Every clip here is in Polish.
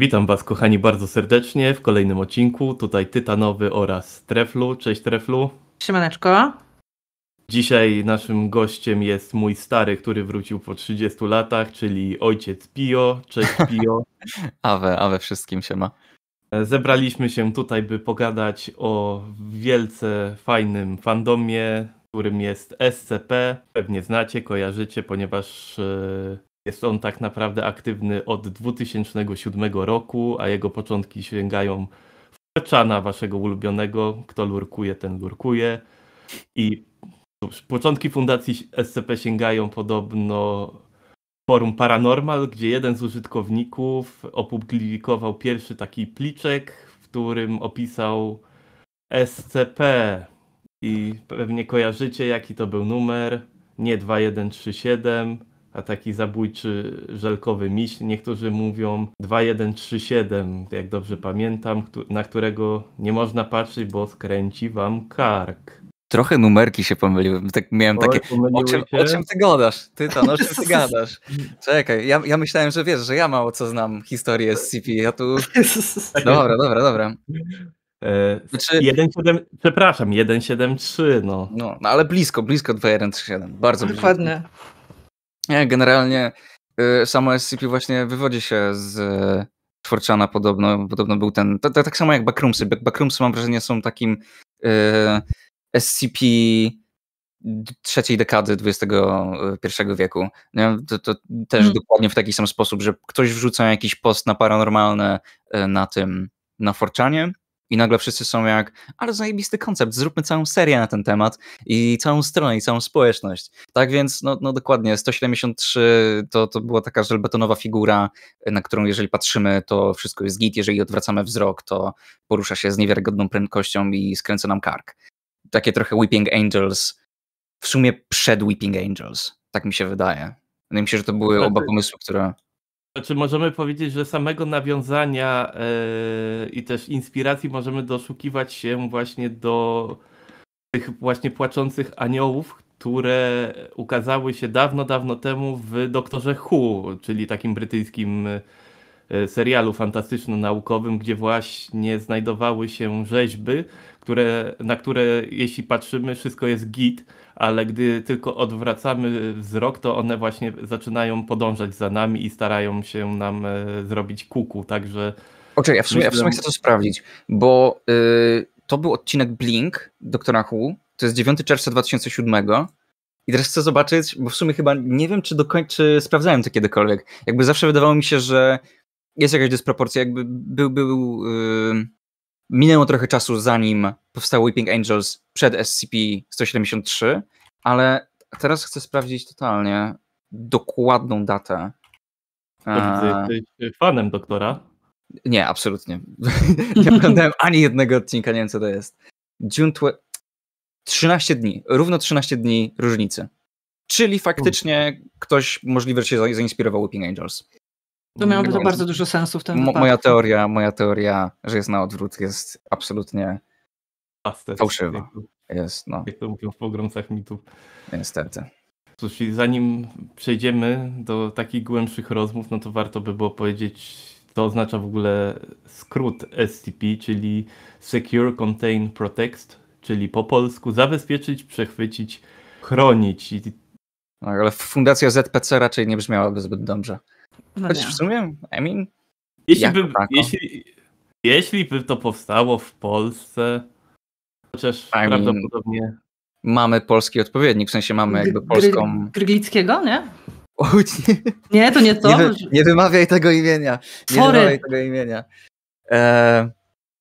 Witam Was, kochani, bardzo serdecznie w kolejnym odcinku. Tutaj Tytanowy oraz Treflu. Cześć, Treflu. Szymaneczko. Dzisiaj naszym gościem jest mój stary, który wrócił po 30 latach, czyli ojciec Pio. Cześć, Pio. awe, awe wszystkim się ma. Zebraliśmy się tutaj, by pogadać o wielce fajnym fandomie, którym jest SCP. Pewnie znacie, kojarzycie, ponieważ e, jest on tak naprawdę aktywny od 2007 roku, a jego początki sięgają Czana, waszego ulubionego. Kto lurkuje, ten lurkuje. I cóż, początki fundacji SCP sięgają podobno forum Paranormal, gdzie jeden z użytkowników opublikował pierwszy taki pliczek, w którym opisał SCP. I pewnie kojarzycie, jaki to był numer. Nie 2137 a taki zabójczy żelkowy miś. Niektórzy mówią 2137, jak dobrze pamiętam, na którego nie można patrzeć, bo skręci wam kark. Trochę numerki się pomyliły. Tak, miałem Oj, takie. O czym, o czym ty gadasz? Ty to, o czym ty gadasz? Czekaj, ja, ja myślałem, że wiesz, że ja mało co znam historię z CP. Ja tu. No dobra, dobra, dobra. E, znaczy... 1, 7, przepraszam, 173, no. no. no. ale blisko, blisko 2137. Bardzo blisko. Dokładnie. Nie, generalnie y, samo SCP właśnie wywodzi się z twórczana y, podobno, podobno był ten, to, to, tak samo jak Backroomsy. Backroomsy mam wrażenie są takim y, SCP trzeciej dekady XXI wieku. To, to też hmm. dokładnie w taki sam sposób, że ktoś wrzuca jakiś post na paranormalne y, na tym, na Forczanie i nagle wszyscy są jak, ale zajebisty koncept, zróbmy całą serię na ten temat i całą stronę i całą społeczność. Tak więc, no, no dokładnie, 173 to, to była taka żelbetonowa figura, na którą jeżeli patrzymy, to wszystko jest git, jeżeli odwracamy wzrok, to porusza się z niewiarygodną prędkością i skręca nam kark. Takie trochę Weeping Angels, w sumie przed Weeping Angels, tak mi się wydaje. Wydaje mi się, że to były znaczy oba pomysły, które... Czy możemy powiedzieć, że samego nawiązania yy, i też inspiracji możemy doszukiwać się właśnie do tych właśnie płaczących aniołów, które ukazały się dawno, dawno temu w Doktorze Hu, czyli takim brytyjskim E, serialu fantastyczno-naukowym, gdzie właśnie znajdowały się rzeźby, które, na które jeśli patrzymy, wszystko jest git, ale gdy tylko odwracamy wzrok, to one właśnie zaczynają podążać za nami i starają się nam e, zrobić kuku, także... Oczywiście, ja w sumie, ja w sumie chcę to sprawdzić, bo y, to był odcinek Blink Doktora Hu, to jest 9 czerwca 2007 i teraz chcę zobaczyć, bo w sumie chyba nie wiem, czy, do czy sprawdzałem to kiedykolwiek. Jakby zawsze wydawało mi się, że jest jakaś dysproporcja, jakby był, był yy, minęło trochę czasu zanim powstało Weeping Angels przed SCP-173, ale teraz chcę sprawdzić totalnie dokładną datę. E, jesteś y, fanem doktora? Nie, absolutnie. nie oglądałem ani jednego odcinka, nie wiem co to jest. June tw- 13 dni, równo 13 dni różnicy. Czyli faktycznie ktoś możliwe, że się zainspirował Weeping Angels. To miałoby to bardzo dużo sensu w tym Mo Moja wypadku. teoria, moja teoria, że jest na odwrót, jest absolutnie fałszywa. Jest, no. Jak to mówią w pogromcach mitów. Niestety. Cóż, zanim przejdziemy do takich głębszych rozmów, no to warto by było powiedzieć, co oznacza w ogóle skrót SCP, czyli Secure Contain Protect, czyli po polsku zabezpieczyć, przechwycić, chronić. No, ale Fundacja ZPC raczej nie brzmiałaby zbyt dobrze. No Choć w sumie, I mean... Jeśli by, jeśli, jeśli by to powstało w Polsce, chociaż I prawdopodobnie... Mean, mamy polski odpowiednik, w sensie mamy jakby polską... Gry, Gryglickiego, nie? nie. to nie to. Nie, nie wymawiaj tego imienia. Nie Sorry. wymawiaj tego imienia. E,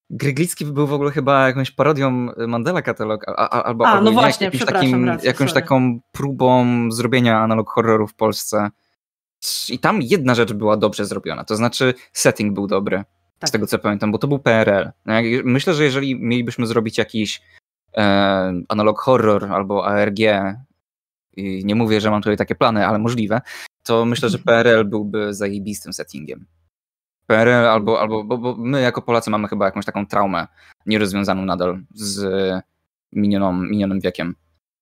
Gryglicki był w ogóle chyba jakąś parodią Mandela Katalog, a, a, albo, a, no albo no nie, właśnie, jakimś takim, jakąś sorry. taką próbą zrobienia analog horroru w Polsce i tam jedna rzecz była dobrze zrobiona, to znaczy setting był dobry, tak. z tego co pamiętam, bo to był PRL. No myślę, że jeżeli mielibyśmy zrobić jakiś e, analog horror albo ARG, i nie mówię, że mam tutaj takie plany, ale możliwe, to myślę, że PRL byłby zajebistym settingiem. PRL albo, albo bo, bo my jako Polacy mamy chyba jakąś taką traumę nierozwiązaną nadal z minioną, minionym wiekiem.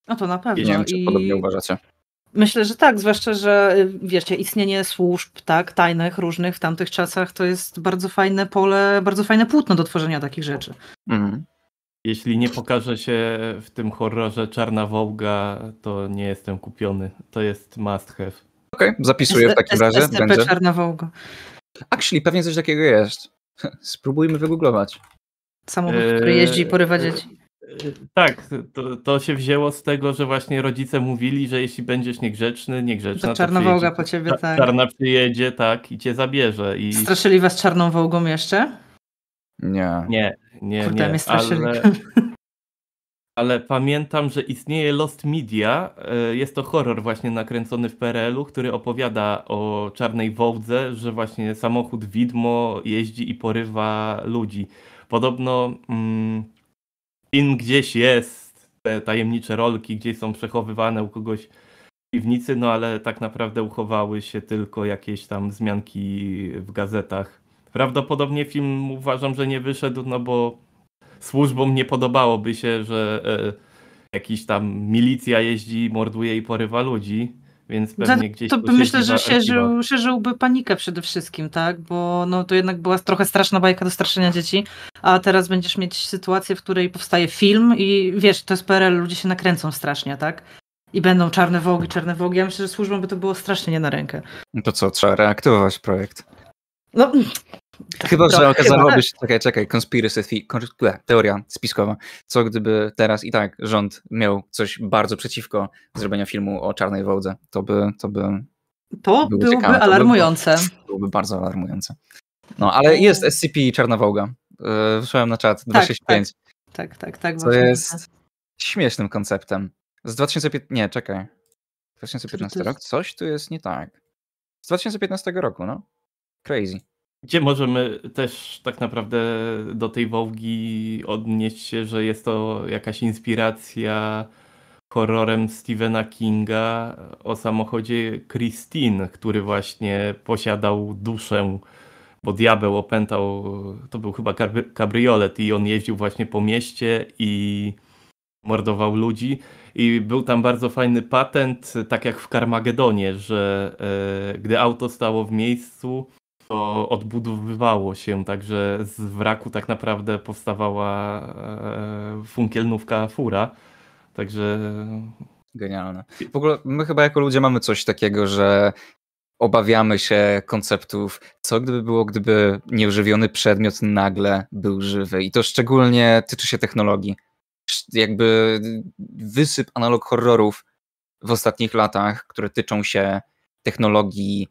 No to na pewno. I nie wiem, czy I... podobnie uważacie. Myślę, że tak, zwłaszcza, że y, wiecie, istnienie służb, tak, tajnych, różnych w tamtych czasach to jest bardzo fajne pole, bardzo fajne płótno do tworzenia takich rzeczy. Mhm. Jeśli nie pokaże się w tym horrorze Czarna Wołga, to nie jestem kupiony. To jest must have. Okej, okay, zapisuję w takim razie. będzie. Czarna Wołga. Actually, pewnie coś takiego jest. Spróbujmy wygooglować. Samochód, który jeździ i porywa eee, dzieci. Tak, to, to, się wzięło z tego, że właśnie rodzice mówili, że jeśli będziesz niegrzeczny, niegrzeczna, to czarna wołga po ciebie, ta, tak. Czarna przyjedzie, tak, i cię zabierze. I... Straszyli was czarną wołgą jeszcze? Nie. Nie, nie, Kurde, nie. Mnie straszyli. Ale, ale pamiętam, że istnieje Lost Media, e, jest to horror właśnie nakręcony w PRL-u, który opowiada o czarnej wołdze, że właśnie samochód widmo jeździ i porywa ludzi. Podobno... Mm, Syn gdzieś jest, te tajemnicze rolki gdzieś są przechowywane u kogoś w piwnicy, no ale tak naprawdę uchowały się tylko jakieś tam wzmianki w gazetach. Prawdopodobnie film uważam, że nie wyszedł, no bo służbom nie podobałoby się, że e, jakiś tam milicja jeździ, morduje i porywa ludzi. Więc pewnie gdzieś. To myślę, że szerzył, szerzyłby panikę przede wszystkim, tak? Bo no, to jednak była trochę straszna bajka do straszenia dzieci, a teraz będziesz mieć sytuację, w której powstaje film i wiesz, to jest PRL, ludzie się nakręcą strasznie, tak? I będą czarne wogi, czarne wogi. Ja myślę, że służbą by to było strasznie nie na rękę. No to co, trzeba reaktywować projekt. No, tak. Chyba, że no, okazałoby się, czekaj, czekaj, conspiracy, teoria spiskowa, co gdyby teraz i tak rząd miał coś bardzo przeciwko zrobienia filmu o czarnej wodze, to by, to by to byłoby ciekawe, alarmujące. To by byłoby bardzo alarmujące. No, ale mm. jest SCP Czarna Wołga. E, wysłałem na czat 265. Tak, tak, tak, tak. tak, co jest tak. śmiesznym konceptem. Z 2015, nie, czekaj. 2015 rok? Coś tu jest nie tak. Z 2015 roku, no. Crazy. Gdzie możemy też tak naprawdę do tej Wołgi odnieść się, że jest to jakaś inspiracja horrorem Stephena Kinga o samochodzie Christine, który właśnie posiadał duszę, bo diabeł opętał, to był chyba kabriolet i on jeździł właśnie po mieście i mordował ludzi. I był tam bardzo fajny patent, tak jak w Karmagedonie, że e, gdy auto stało w miejscu, to odbudowywało się, także z wraku tak naprawdę powstawała e, funkielnówka fura. Także. Genialne. W ogóle my chyba jako ludzie mamy coś takiego, że obawiamy się konceptów, co gdyby było, gdyby nieużywiony przedmiot nagle był żywy. I to szczególnie tyczy się technologii. Jakby wysyp analog horrorów w ostatnich latach, które tyczą się technologii,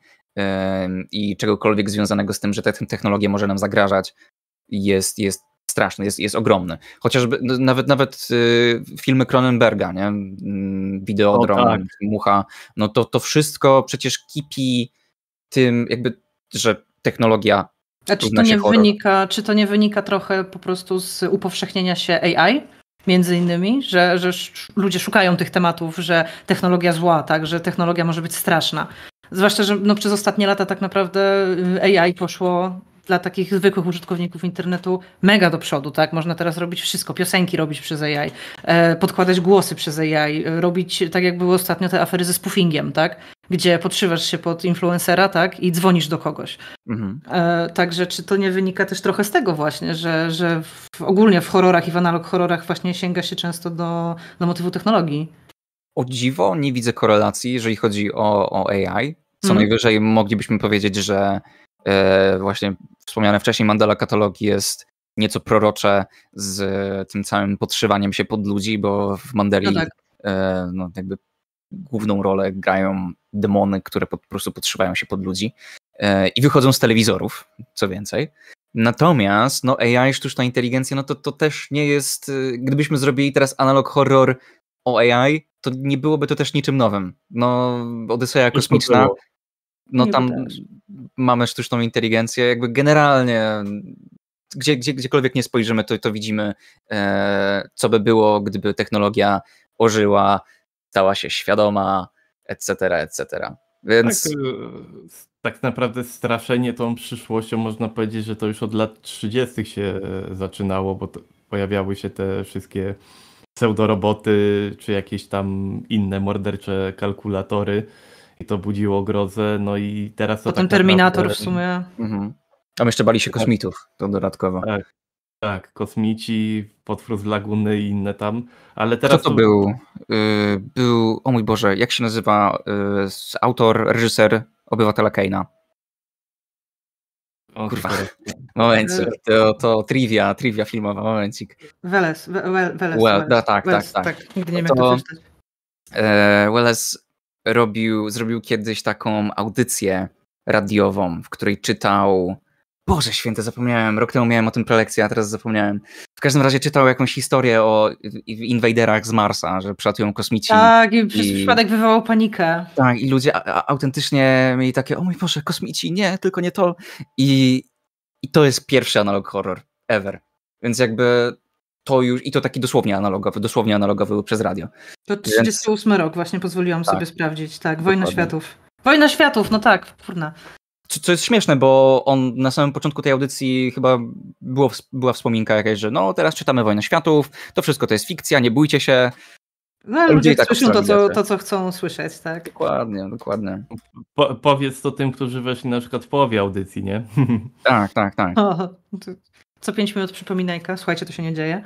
i czegokolwiek związanego z tym, że ta technologia może nam zagrażać, jest, jest straszny, jest, jest ogromny. Chociażby nawet, nawet y, filmy Cronenberga, nie? Videodrom, mm, tak. Mucha, no to, to wszystko przecież kipi tym, jakby, że technologia. A czy to, nie horror. wynika, czy to nie wynika trochę po prostu z upowszechnienia się AI? między innymi, że, że ludzie szukają tych tematów, że technologia zła, tak, że technologia może być straszna. Zwłaszcza, że no przez ostatnie lata tak naprawdę y, AI poszło dla takich zwykłych użytkowników internetu mega do przodu, tak? Można teraz robić wszystko, piosenki robić przez AI, e, podkładać głosy przez AI, e, robić tak jak były ostatnio te afery ze spoofingiem, tak? Gdzie podszywasz się pod influencera, tak? I dzwonisz do kogoś. Mhm. E, także czy to nie wynika też trochę z tego właśnie, że, że w, ogólnie w horrorach i w analog horrorach właśnie sięga się często do, do motywu technologii? o dziwo nie widzę korelacji, jeżeli chodzi o, o AI. Co mhm. najwyżej moglibyśmy powiedzieć, że e, właśnie wspomniane wcześniej mandala katalogi jest nieco prorocze z tym całym podszywaniem się pod ludzi, bo w mandeli no tak. e, no, jakby główną rolę grają demony, które po prostu podszywają się pod ludzi e, i wychodzą z telewizorów, co więcej. Natomiast no AI, sztuczna inteligencja, no to, to też nie jest, e, gdybyśmy zrobili teraz analog horror o AI, to nie byłoby to też niczym nowym. No, Odyseja Kosmiczna, no tam mamy sztuczną inteligencję, jakby generalnie gdzie, gdzie, gdziekolwiek nie spojrzymy, to, to widzimy, e, co by było, gdyby technologia ożyła, stała się świadoma, etc., etc. Więc... Tak, e, tak naprawdę straszenie tą przyszłością można powiedzieć, że to już od lat 30. się e, zaczynało, bo pojawiały się te wszystkie pseudoroboty czy jakieś tam inne mordercze kalkulatory i to budziło grozę, no i teraz to Potem tak Terminator naprawdę... w sumie. Mhm. my jeszcze bali się tak. kosmitów, to dodatkowo. Tak, tak kosmici, potwór z laguny i inne tam, ale teraz... co to był? Yy, był, o mój Boże, jak się nazywa yy, autor, reżyser Obywatela Keina? kurwa. Momencik, to, to trivia, trivia filmowa, momencik. Welles, welles, welles, Well, da, no, tak, tak, tak, tak. Nigdy nie no to, e, Welles robił, zrobił kiedyś taką audycję radiową, w której czytał Boże święte, zapomniałem. Rok temu miałem o tym prelekcję, a teraz zapomniałem. W każdym razie czytał jakąś historię o inwajderach z Marsa, że przylatują kosmici. Tak, i przez i... przypadek wywołał panikę. Tak, i ludzie autentycznie mieli takie, o mój Boże, kosmici, nie, tylko nie to. I, I to jest pierwszy analog horror ever. Więc jakby to już, i to taki dosłownie analogowy, dosłownie analogowy przez radio. To 38 Więc... rok właśnie pozwoliłam tak, sobie sprawdzić, tak, Wojna Dokładnie. Światów. Wojna Światów, no tak, kurna. Co, co, jest śmieszne, bo on na samym początku tej audycji chyba było, była wspominka jakaś, że no teraz czytamy Wojnę Światów, to wszystko to jest fikcja, nie bójcie się. No ale ludzie tak słyszą to co, to, co chcą słyszeć, tak? Dokładnie, dokładnie. Po, powiedz to tym, którzy weszli na przykład w połowie audycji, nie? Tak, tak, tak. O, co pięć minut przypominajka, słuchajcie, to się nie dzieje.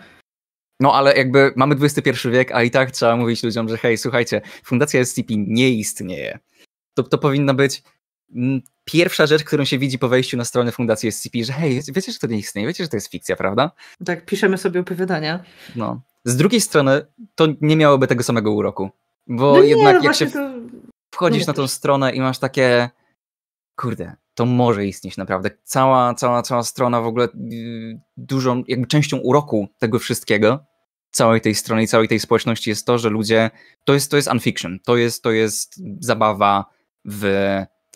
No ale jakby mamy XXI wiek, a i tak trzeba mówić ludziom, że hej, słuchajcie, Fundacja SCP nie istnieje. To, to powinna być pierwsza rzecz, którą się widzi po wejściu na stronę Fundacji SCP, że hej, wiecie, że to nie istnieje, wiecie, że to jest fikcja, prawda? Tak, piszemy sobie opowiadania. No. Z drugiej strony to nie miałoby tego samego uroku, bo no nie, jednak no jak się to... wchodzisz no, na tą stronę i masz takie kurde, to może istnieć naprawdę. Cała, cała, cała strona w ogóle y, dużą jakby częścią uroku tego wszystkiego, całej tej strony i całej tej społeczności jest to, że ludzie, to jest, to jest unfiction, to jest, to jest zabawa w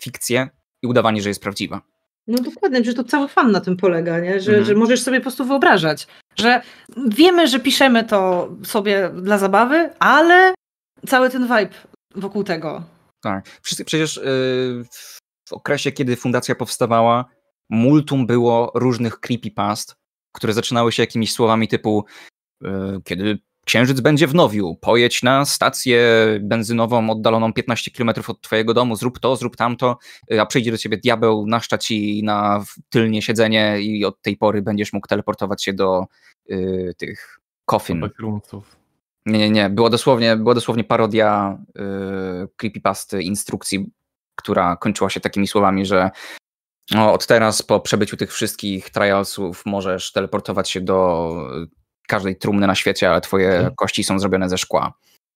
fikcję i udawanie, że jest prawdziwa. No dokładnie, że to cały fan na tym polega, nie? Że, mhm. że możesz sobie po prostu wyobrażać, że wiemy, że piszemy to sobie dla zabawy, ale cały ten vibe wokół tego. Tak. Przecież y, w okresie, kiedy fundacja powstawała, multum było różnych creepypast, które zaczynały się jakimiś słowami typu y, kiedy Księżyc będzie w Nowiu, pojedź na stację benzynową oddaloną 15 km od twojego domu, zrób to, zrób tamto, y, a przyjdzie do ciebie diabeł, naszcza ci na tylnie siedzenie i od tej pory będziesz mógł teleportować się do y, tych kofin. Nie, nie, nie. Była dosłownie, była dosłownie parodia y, creepypasty instrukcji, która kończyła się takimi słowami, że no, od teraz po przebyciu tych wszystkich trialsów możesz teleportować się do każdej trumny na świecie, ale twoje mhm. kości są zrobione ze szkła.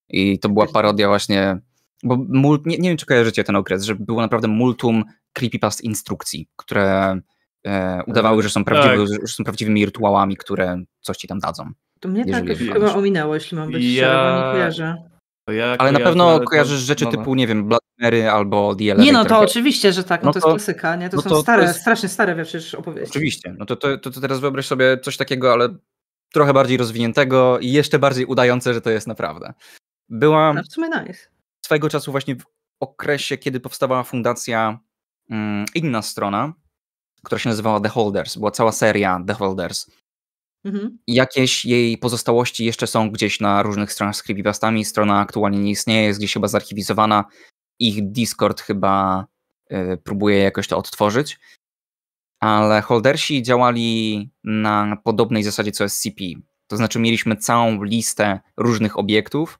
I to była tak. parodia właśnie, bo mul, nie, nie, wiem, czy kojarzycie ten okres, że było naprawdę multum creepypast instrukcji, które e, udawały, że są, tak. prawdziwy, tak. że są prawdziwymi rytuałami, które coś ci tam dadzą. To mnie tak chyba ominęło, jeśli mam być ja... szczery, nie kojarzę. Ja ale na pewno kojarzysz to... rzeczy no, no, typu, nie wiem, Blood albo The Nie, no to oczywiście, że tak, no, no to, to, jest klasyka, nie? To no są to, stare, jest... strasznie stare przecież opowieści. Oczywiście, no to, to, to teraz wyobraź sobie coś takiego, ale trochę bardziej rozwiniętego i jeszcze bardziej udające, że to jest naprawdę. Była no, w sumie nice. swego czasu właśnie w okresie, kiedy powstawała fundacja um, inna strona, która się nazywała The Holders, była cała seria The Holders. Mhm. Jakieś jej pozostałości jeszcze są gdzieś na różnych stronach z creepypastami. Strona aktualnie nie istnieje, jest gdzieś chyba zarchiwizowana. Ich Discord chyba y, próbuje jakoś to odtworzyć ale holdersi działali na podobnej zasadzie co SCP. To znaczy mieliśmy całą listę różnych obiektów,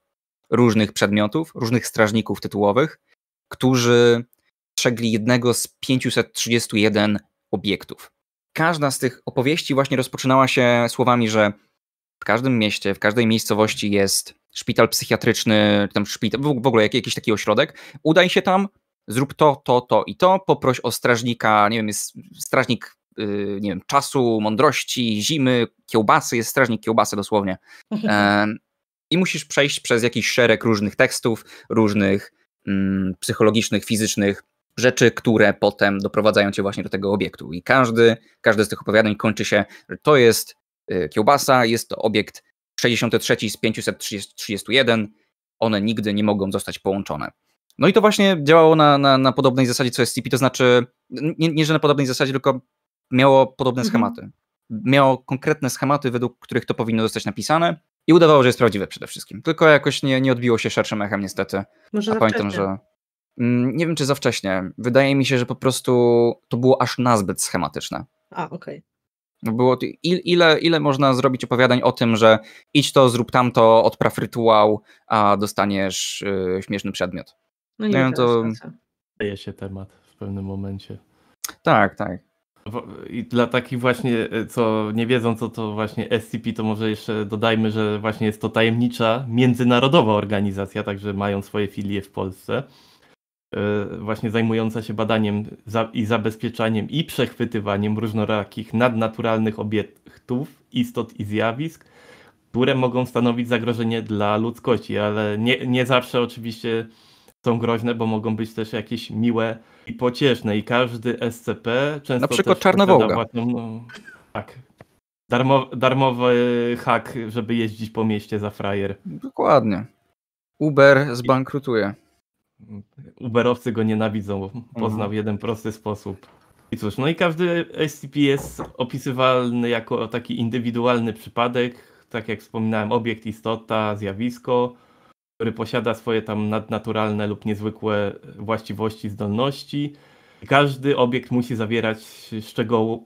różnych przedmiotów, różnych strażników tytułowych, którzy strzegli jednego z 531 obiektów. Każda z tych opowieści właśnie rozpoczynała się słowami, że w każdym mieście, w każdej miejscowości jest szpital psychiatryczny, czy tam szpital, w ogóle jakiś taki ośrodek. Udaj się tam, zrób to, to, to i to, poproś o strażnika, nie wiem, jest strażnik y, nie wiem, czasu, mądrości, zimy, kiełbasy, jest strażnik kiełbasy dosłownie. I musisz przejść przez jakiś szereg różnych tekstów, różnych mm, psychologicznych, fizycznych rzeczy, które potem doprowadzają cię właśnie do tego obiektu. I każdy, każdy z tych opowiadań kończy się, że to jest y, kiełbasa, jest to obiekt 63 z 531, one nigdy nie mogą zostać połączone. No i to właśnie działało na, na, na podobnej zasadzie co SCP, to znaczy nie, nie, że na podobnej zasadzie, tylko miało podobne mhm. schematy. Miało konkretne schematy, według których to powinno zostać napisane i udawało, że jest prawdziwe przede wszystkim. Tylko jakoś nie, nie odbiło się szerszym echem niestety. Może A pamiętam, że mm, nie wiem, czy za wcześnie. Wydaje mi się, że po prostu to było aż nazbyt schematyczne. A, okej. Okay. No było il, ile, ile można zrobić opowiadań o tym, że idź to, zrób tamto, odpraw rytuał, a dostaniesz y, śmieszny przedmiot. No nie no wiem, to... Daje się temat w pewnym momencie. Tak, tak. I dla takich właśnie, e, co nie wiedzą, co to właśnie SCP, to może jeszcze dodajmy, że właśnie jest to tajemnicza międzynarodowa organizacja, także mają swoje filie w Polsce, e, właśnie zajmująca się badaniem i zabezpieczaniem i przechwytywaniem różnorakich nadnaturalnych obiektów, istot i zjawisk, które mogą stanowić zagrożenie dla ludzkości, ale nie, nie zawsze oczywiście są groźne, bo mogą być też jakieś miłe i pocieszne. I każdy SCP często. Na przykład czarnowołga. Właśnie, no, tak. Darmo, darmowy hak, żeby jeździć po mieście za frajer. Dokładnie. Uber zbankrutuje. Uberowcy go nienawidzą. Poznał mhm. jeden prosty sposób. I cóż, no i każdy SCP jest opisywalny jako taki indywidualny przypadek. Tak jak wspominałem, obiekt, istota, zjawisko który posiada swoje tam nadnaturalne lub niezwykłe e, właściwości, zdolności. Każdy obiekt musi zawierać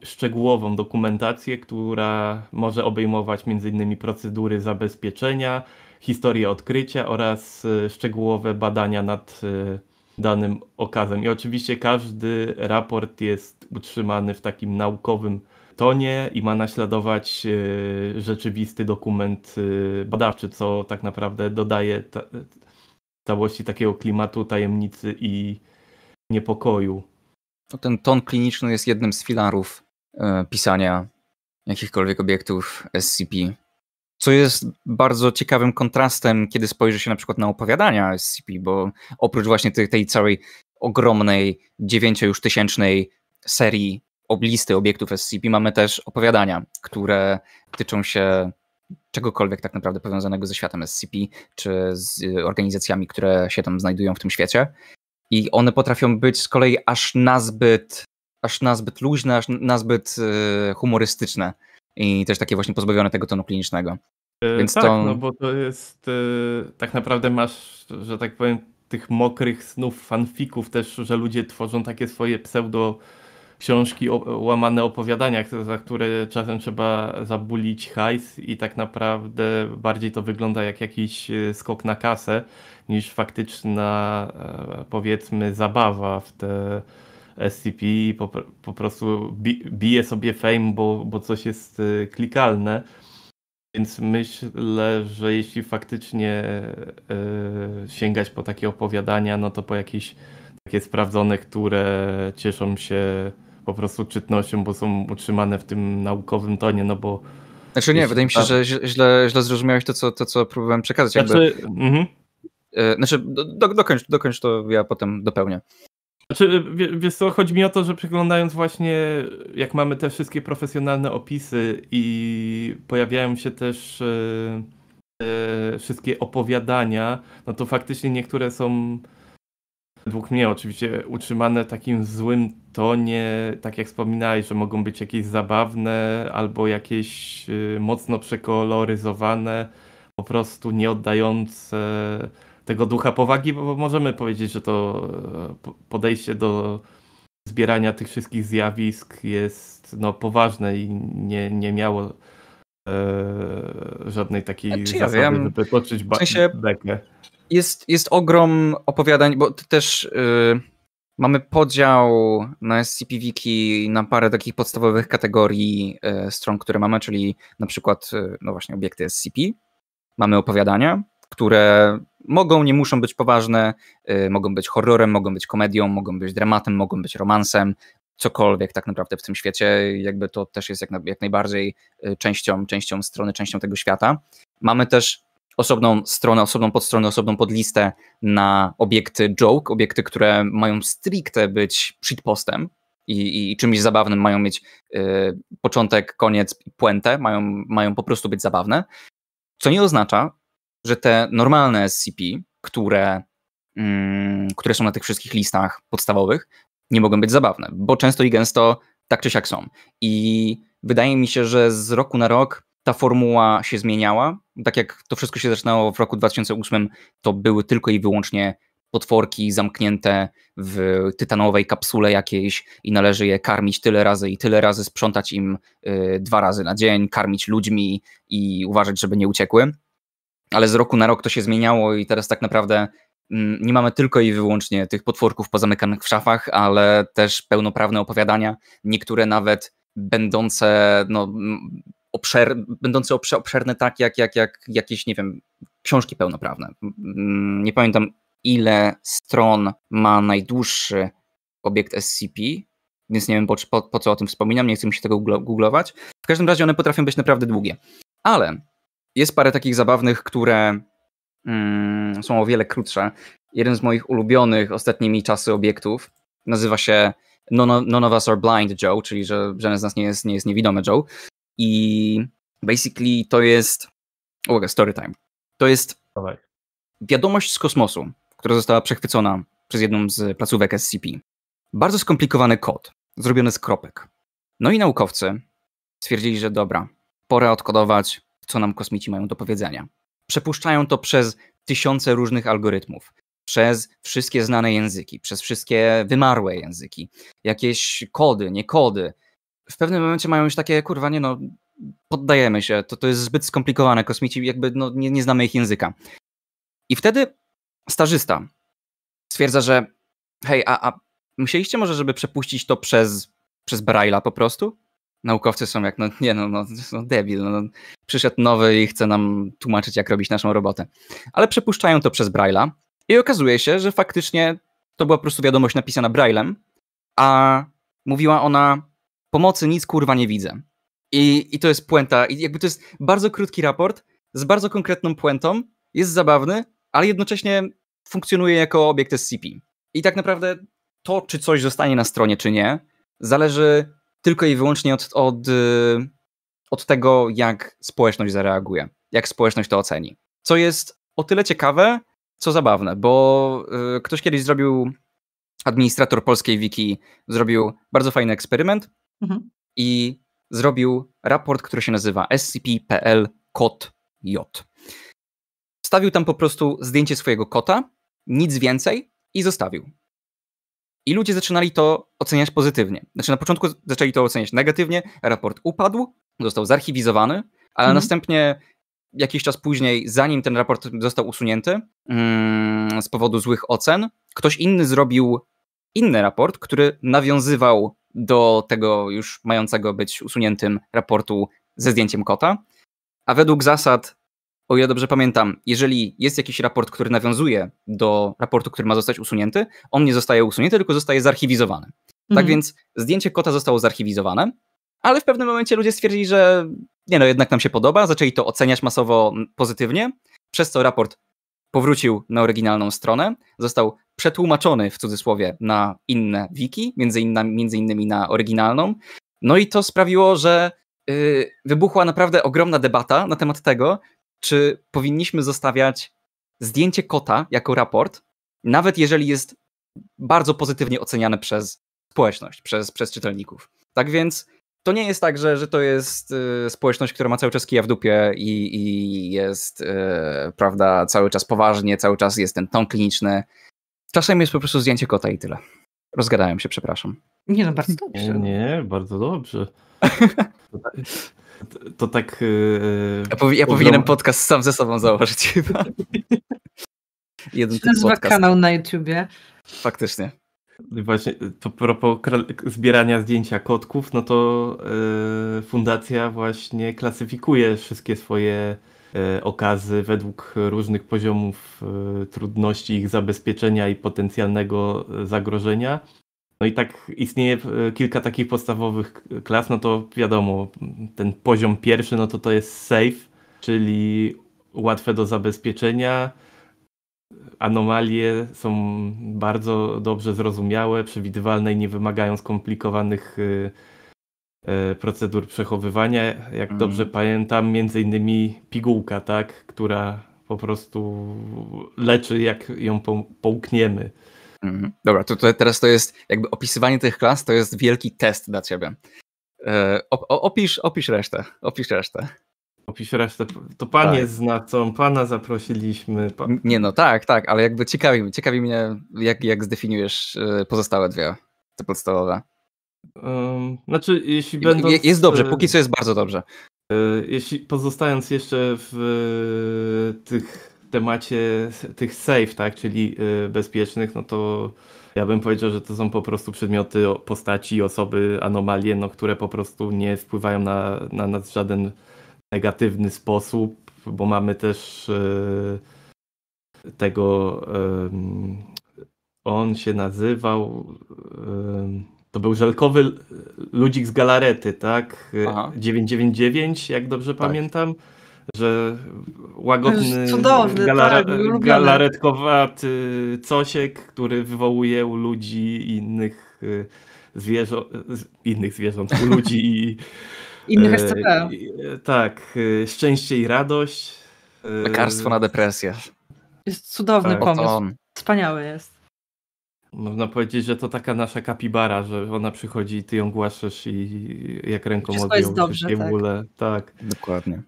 szczegółową dokumentację, która może obejmować m.in. procedury zabezpieczenia, historię odkrycia oraz e, szczegółowe badania nad e, danym okazem. I oczywiście każdy raport jest utrzymany w takim naukowym tonie i ma naśladować e, rzeczywisty dokument e, badawczy, co tak naprawdę dodaje ta, e, całości takiego klimatu tajemnicy i niepokoju. No, ten ton kliniczny jest jednym z filarów pisania jakichkolwiek obiektów SCP. Co jest bardzo ciekawym kontrastem, kiedy spojrzy się na przykład na opowiadania SCP, bo oprócz właśnie tej, tej całej ogromnej, dziewięcio już tysięcznej serii oblisty obiektów SCP mamy też opowiadania, które tyczą się czegokolwiek tak naprawdę powiązanego ze światem SCP, czy z y, organizacjami, które się tam znajdują w tym świecie. I one potrafią być z kolei aż nazbyt, aż nazbyt luźne, aż nazbyt y, humorystyczne i też takie właśnie pozbawione tego tonu klinicznego. E, Więc tak, to... no bo to jest, y, tak naprawdę masz, że tak powiem, tych mokrych snów fanfików też, że ludzie tworzą takie swoje pseudo książki, łamane opowiadania, za które czasem trzeba zabulić hajs i tak naprawdę bardziej to wygląda jak jakiś e, skok na kasę niż faktyczna e, powiedzmy zabawa w te SCP i po, po, prostu bi, bije sobie fame, bo, bo coś jest e, klikalne. Więc myślę, że jeśli faktycznie sięgać po takie opowiadania, no to po jakieś takie sprawdzone, które cieszą się po prostu czytnością, bo są utrzymane w tym naukowym tonie, no bo... Znaczy nie, wydaje mi się, tak- że źle, źle zrozumiałeś to co, to, co próbowałem przekazać. Znaczy, jakby... mhm. E, znaczy do, do, dokończ, dokończ to, ja potem dopełnię. Znaczy, wiesz co, chodzi mi o to, że przeglądając właśnie, jak mamy te wszystkie profesjonalne opisy i pojawiają się też e, e wszystkie opowiadania, no to faktycznie niektóre są według mnie oczywiście utrzymane takim złym to nie, tak jak wspominałeś, że mogą być jakieś zabawne albo jakieś y, mocno przekoloryzowane, po prostu nie oddające tego ducha powagi, bo możemy powiedzieć, że to e, podejście do zbierania tych wszystkich zjawisk jest no, poważne i nie, nie miało e, żadnej takiej znaczy, zasady, ja wiem, żeby ba- w sensie Jest, jest ogrom opowiadań, bo też... Yy Mamy podział na SCP-wiki na parę takich podstawowych kategorii e, stron, które mamy, czyli na przykład, e, no właśnie, obiekty SCP. Mamy opowiadania, które mogą, nie muszą być poważne, e, mogą być horrorem, mogą być komedią, mogą być dramatem, mogą być romansem, cokolwiek tak naprawdę w tym świecie, jakby to też jest jak, jak najbardziej częścią, częścią strony, częścią tego świata. Mamy też osobną stronę, osobną podstronę, osobną podlistę na obiekty joke, obiekty, które mają stricte być shitpostem i, i czymś zabawnym, mają mieć y, początek, koniec i puentę, mają, mają po prostu być zabawne, co nie oznacza, że te normalne SCP, które, mm, które są na tych wszystkich listach podstawowych, nie mogą być zabawne, bo często i gęsto tak czy siak są. I wydaje mi się, że z roku na rok ta formuła się zmieniała, tak jak to wszystko się zaczynało w roku 2008, to były tylko i wyłącznie potworki zamknięte w tytanowej kapsule jakiejś i należy je karmić tyle razy i tyle razy, sprzątać im y, dwa razy na dzień, karmić ludźmi i uważać, żeby nie uciekły. Ale z roku na rok to się zmieniało i teraz tak naprawdę mm, nie mamy tylko i wyłącznie tych potworków pozamykanych w szafach, ale też pełnoprawne opowiadania, niektóre nawet będące no, obszer, będący obszerne tak jak, jak, jak jakieś, nie wiem, książki pełnoprawne. Nie pamiętam ile stron ma najdłuższy obiekt SCP, więc nie wiem po, po co o tym wspominam, nie chcę mi się tego googlować. W każdym razie one potrafią być naprawdę długie. Ale jest parę takich zabawnych, które mm, są o wiele krótsze. Jeden z moich ulubionych ostatnimi czasy obiektów nazywa się None of Us Are Blind Joe, czyli że żaden z nas nie jest, nie jest niewidomy Joe. I basically to jest. Uwaga, story time. To jest wiadomość z kosmosu, która została przechwycona przez jedną z placówek SCP. Bardzo skomplikowany kod, zrobiony z kropek. No i naukowcy stwierdzili, że dobra, pora odkodować, co nam kosmici mają do powiedzenia. Przepuszczają to przez tysiące różnych algorytmów, przez wszystkie znane języki, przez wszystkie wymarłe języki, jakieś kody, nie kody, w pewnym momencie mają już takie, kurwa, nie no, poddajemy się, to, to jest zbyt skomplikowane, kosmici jakby no, nie, nie znamy ich języka. I wtedy stażysta stwierdza, że hej, a, a musieliście może, żeby przepuścić to przez, przez Braille'a po prostu? Naukowcy są jak, no nie no, no, no debil, no, przyszedł nowy i chce nam tłumaczyć, jak robić naszą robotę. Ale przepuszczają to przez Braille'a i okazuje się, że faktycznie to była po prostu wiadomość napisana Braillem, a mówiła ona Pomocy nic kurwa nie widzę. I, i to jest puenta. I jakby to jest bardzo krótki raport z bardzo konkretną puentą. Jest zabawny, ale jednocześnie funkcjonuje jako obiekt SCP. I tak naprawdę to, czy coś zostanie na stronie, czy nie, zależy tylko i wyłącznie od, od, y, od tego, jak społeczność zareaguje, jak społeczność to oceni. Co jest o tyle ciekawe, co zabawne, bo y, ktoś kiedyś zrobił, administrator polskiej wiki, zrobił bardzo fajny eksperyment, Mhm. I zrobił raport, który się nazywa SCP-PL Kot J. Wstawił tam po prostu zdjęcie swojego kota, nic więcej i zostawił. I ludzie zaczynali to oceniać pozytywnie. Znaczy na początku zaczęli to oceniać negatywnie, raport upadł, został zarchiwizowany, ale mhm. następnie jakiś czas później, zanim ten raport został usunięty mm, z powodu złych ocen, ktoś inny zrobił inny raport, który nawiązywał do tego już mającego być usuniętym raportu ze zdjęciem kota. A według zasad, o ile dobrze pamiętam, jeżeli jest jakiś raport, który nawiązuje do raportu, który ma zostać usunięty, on nie zostaje usunięty, tylko zostaje zarchiwizowany. Tak mhm. Tak więc zdjęcie kota zostało zarchiwizowane, ale w pewnym momencie ludzie stwierdzili, że nie no, jednak nam się podoba, zaczęli to oceniać masowo mm, pozytywnie, przez co raport powrócił na oryginalną stronę, został przetłumaczony w cudzysłowie na inne wiki, między, inna, między innymi na oryginalną. No i to sprawiło, że yy, wybuchła naprawdę ogromna debata na temat tego, czy powinniśmy zostawiać zdjęcie kota jako raport, nawet jeżeli jest bardzo pozytywnie oceniane przez społeczność, przez, przez czytelników. Tak więc to nie jest tak, że, że to jest y, społeczność, która ma cały czas kija w dupie i, i jest, y, prawda, cały czas poważnie, cały czas jest ten ton kliniczny. Czasem jest po prostu zdjęcie kota i tyle. Rozgadałem się, przepraszam. Nie, no bardzo dobrze. Nie, bardzo dobrze. To, tak, tak y, ja, powi ja powinienem podcast sam ze sobą założyć chyba. Jeden to nazywa podcast. kanał na YouTubie. Faktycznie. Właśnie to propos zbierania zdjęcia kotków, no to e, fundacja właśnie klasyfikuje wszystkie swoje e, okazy według różnych poziomów e, trudności ich zabezpieczenia i potencjalnego zagrożenia. No i tak istnieje kilka takich podstawowych klas, no to wiadomo, ten poziom pierwszy, no to to jest safe, czyli łatwe do zabezpieczenia, anomalie są bardzo dobrze zrozumiałe, przewidywalne i nie wymagają skomplikowanych y, y, procedur przechowywania. Jak mm. dobrze pamiętam, między innymi pigułka, tak, która po prostu leczy, jak ją połkniemy. Mhm. Dobra, to, to teraz to jest jakby opisywanie tych klas, to jest wielki test dla ciebie. E, opisz, opisz resztę, opisz resztę. Opisz resztę. To pan tak. jest znawcą, pana zaprosiliśmy. Pan... Nie no, tak, tak, ale jakby ciekawi, ciekawi mnie, jak, jak zdefiniujesz e, pozostałe dwie, te podstawowe. Um, znaczy, jeśli będą. Jest dobrze, e, póki co jest bardzo dobrze. E, jeśli pozostając jeszcze w tych temacie tych safe, tak, czyli bezpiecznych, no to ja bym powiedział, że to są po prostu przedmioty, postaci, osoby, anomalie, no, które po prostu nie wpływają na, na nas żaden negatywny sposób, bo mamy też e, tego. On się nazywał. To był żelkowy ludzik z galarety, tak? Aha. 999, jak dobrze tak. pamiętam że łagodny, cudowny, galar tak, galaretkowaty cosiek, który wywołuje u ludzi innych e, zwierząt, innych zwierząt, u ludzi i Innych e, SCP. E, tak, e, szczęście i radość. Lekarstwo na depresję. Jest cudowny tak. pomysł. On. Wspaniały jest. Można powiedzieć, że to taka nasza kapibara, że ona przychodzi i ty ją głaszesz i jak ręką Wszystko jest dobrze, tak. Tak. Dokładnie.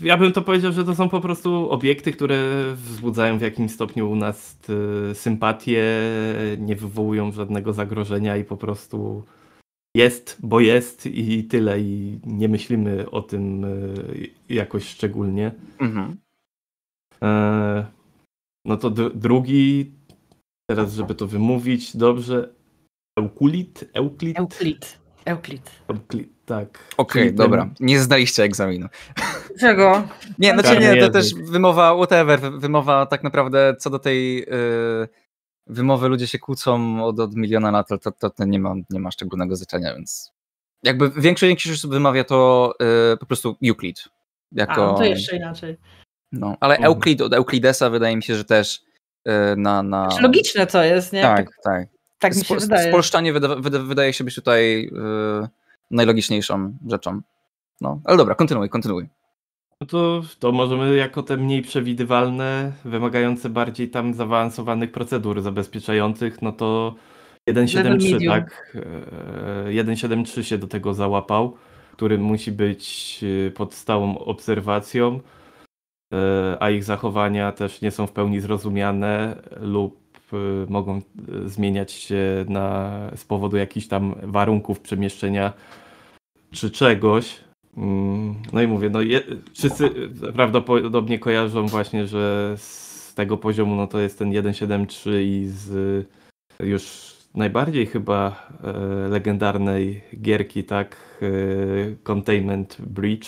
Ja bym to powiedział, że to są po prostu obiekty, które wzbudzają w jakimś stopniu u nas sympatię, nie wywołują żadnego zagrożenia i po prostu jest, bo jest i tyle, i nie myślimy o tym e, jakoś szczególnie. Mhm. E, no to drugi, teraz żeby to wymówić dobrze, Eukulit? Euklid? Euklid. Euklid. Euklid, tak. Okej, okay, dobra. Nie zdaliście egzaminu. Czego? nie, znaczy nie, to też wymowa whatever, wymowa tak naprawdę co do tej... Yy wymowy ludzie się kłócą od, od miliona lat, to, to, to, nie, ma, nie ma szczególnego znaczenia, więc jakby większość, większość osób wymawia to y, po prostu Euclid. Jako... A, no to jeszcze inaczej. No, ale mhm. Euclid od Euclidesa wydaje mi się, że też y, na, na... Znaczy logiczne to jest, nie? Tak, tak. Tak, tak mi się Spo, wydaje. Spolszczanie wyda, wydaje się być tutaj y, najlogiczniejszą rzeczą. No, ale dobra, kontynuuj, kontynuuj. No to, to możemy jako te mniej przewidywalne, wymagające bardziej tam zaawansowanych procedur zabezpieczających, no to 1.7.3, tak? 1.7.3 e, się do tego załapał, który musi być e, pod stałą obserwacją, e, a ich zachowania też nie są w pełni zrozumiane lub mogą zmieniać się na, z powodu jakichś tam warunków przemieszczenia czy czegoś, Mm, no i mówię, no je, wszyscy e, prawdopodobnie kojarzą właśnie, że z tego poziomu no to jest ten 1.7.3 i z już najbardziej chyba e, legendarnej gierki, tak, e, Containment Breach.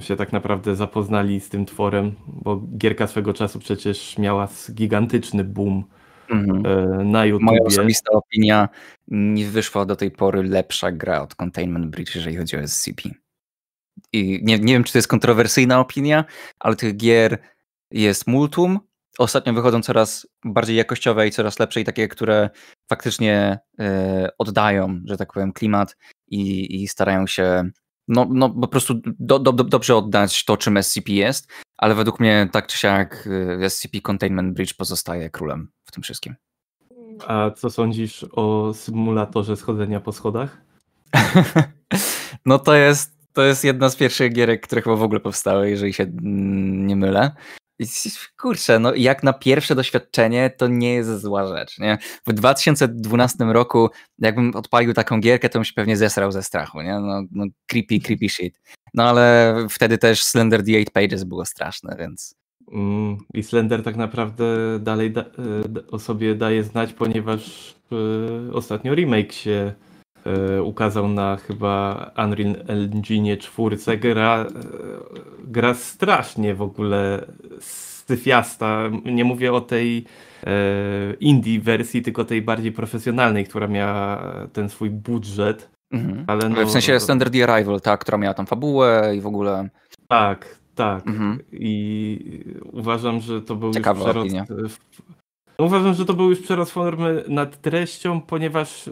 Się tak naprawdę zapoznali z tym tworem, bo gierka swego czasu przecież miała gigantyczny boom mhm. e, na YouTube. Moja osobista opinia, nie wyszła do tej pory lepsza gra od Containment Breach, jeżeli chodzi o SCP i nie, nie wiem, czy to jest kontrowersyjna opinia, ale tych gier jest multum. Ostatnio wychodzą coraz bardziej jakościowe i coraz lepsze i takie, które faktycznie y, oddają, że tak powiem, klimat i, i starają się no, no po prostu do, do, dobrze oddać to, czym SCP jest, ale według mnie tak czy siak e, SCP Containment Bridge pozostaje królem w tym wszystkim. A co sądzisz o symulatorze schodzenia po schodach? no to jest to jest jedna z pierwszych gierek, które chyba w ogóle powstały, jeżeli się mm, nie mylę. Kurczę, no jak na pierwsze doświadczenie, to nie jest zła rzecz, nie? W 2012 roku, jakbym odpalił taką gierkę, to bym się pewnie zesrał ze strachu, nie? No, no creepy, creepy shit. No ale wtedy też Slender The Eight Pages było straszne, więc... Mm, I Slender tak naprawdę dalej da, e, o sobie daje znać, ponieważ y, ostatnio remake się E, ukazał na chyba Unreal Engine 4. Gra, e, gra strasznie w ogóle syfiasta. Nie mówię o tej e, indie wersji, tylko tej bardziej profesjonalnej, która miała ten swój budżet. Mhm. Ale no, w sensie no Standard Arrival, tak, która miała tam fabułę i w ogóle. Tak, tak. Mhm. I uważam, że to był Ciekawa już przerost... Uważam, że to był już przerost formy nad treścią, ponieważ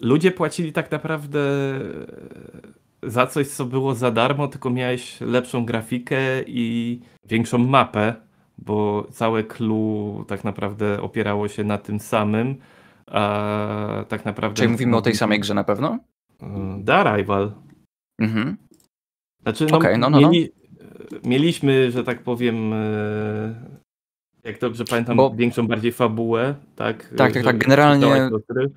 ludzie płacili tak naprawdę e, za coś, co było za darmo, tylko miałeś lepszą grafikę i większą mapę, bo całe clue tak naprawdę opierało się na tym samym. A tak naprawdę. Czyli mówimy o tej samej grze na pewno? Da e, Rival. Mhm. Znaczy, no, okay, no, no, no, mieli, mieliśmy, że tak powiem, e, jak dobrze pamiętam, Bo... większą bardziej fabułę, tak? Tak, tak, tak. Generalnie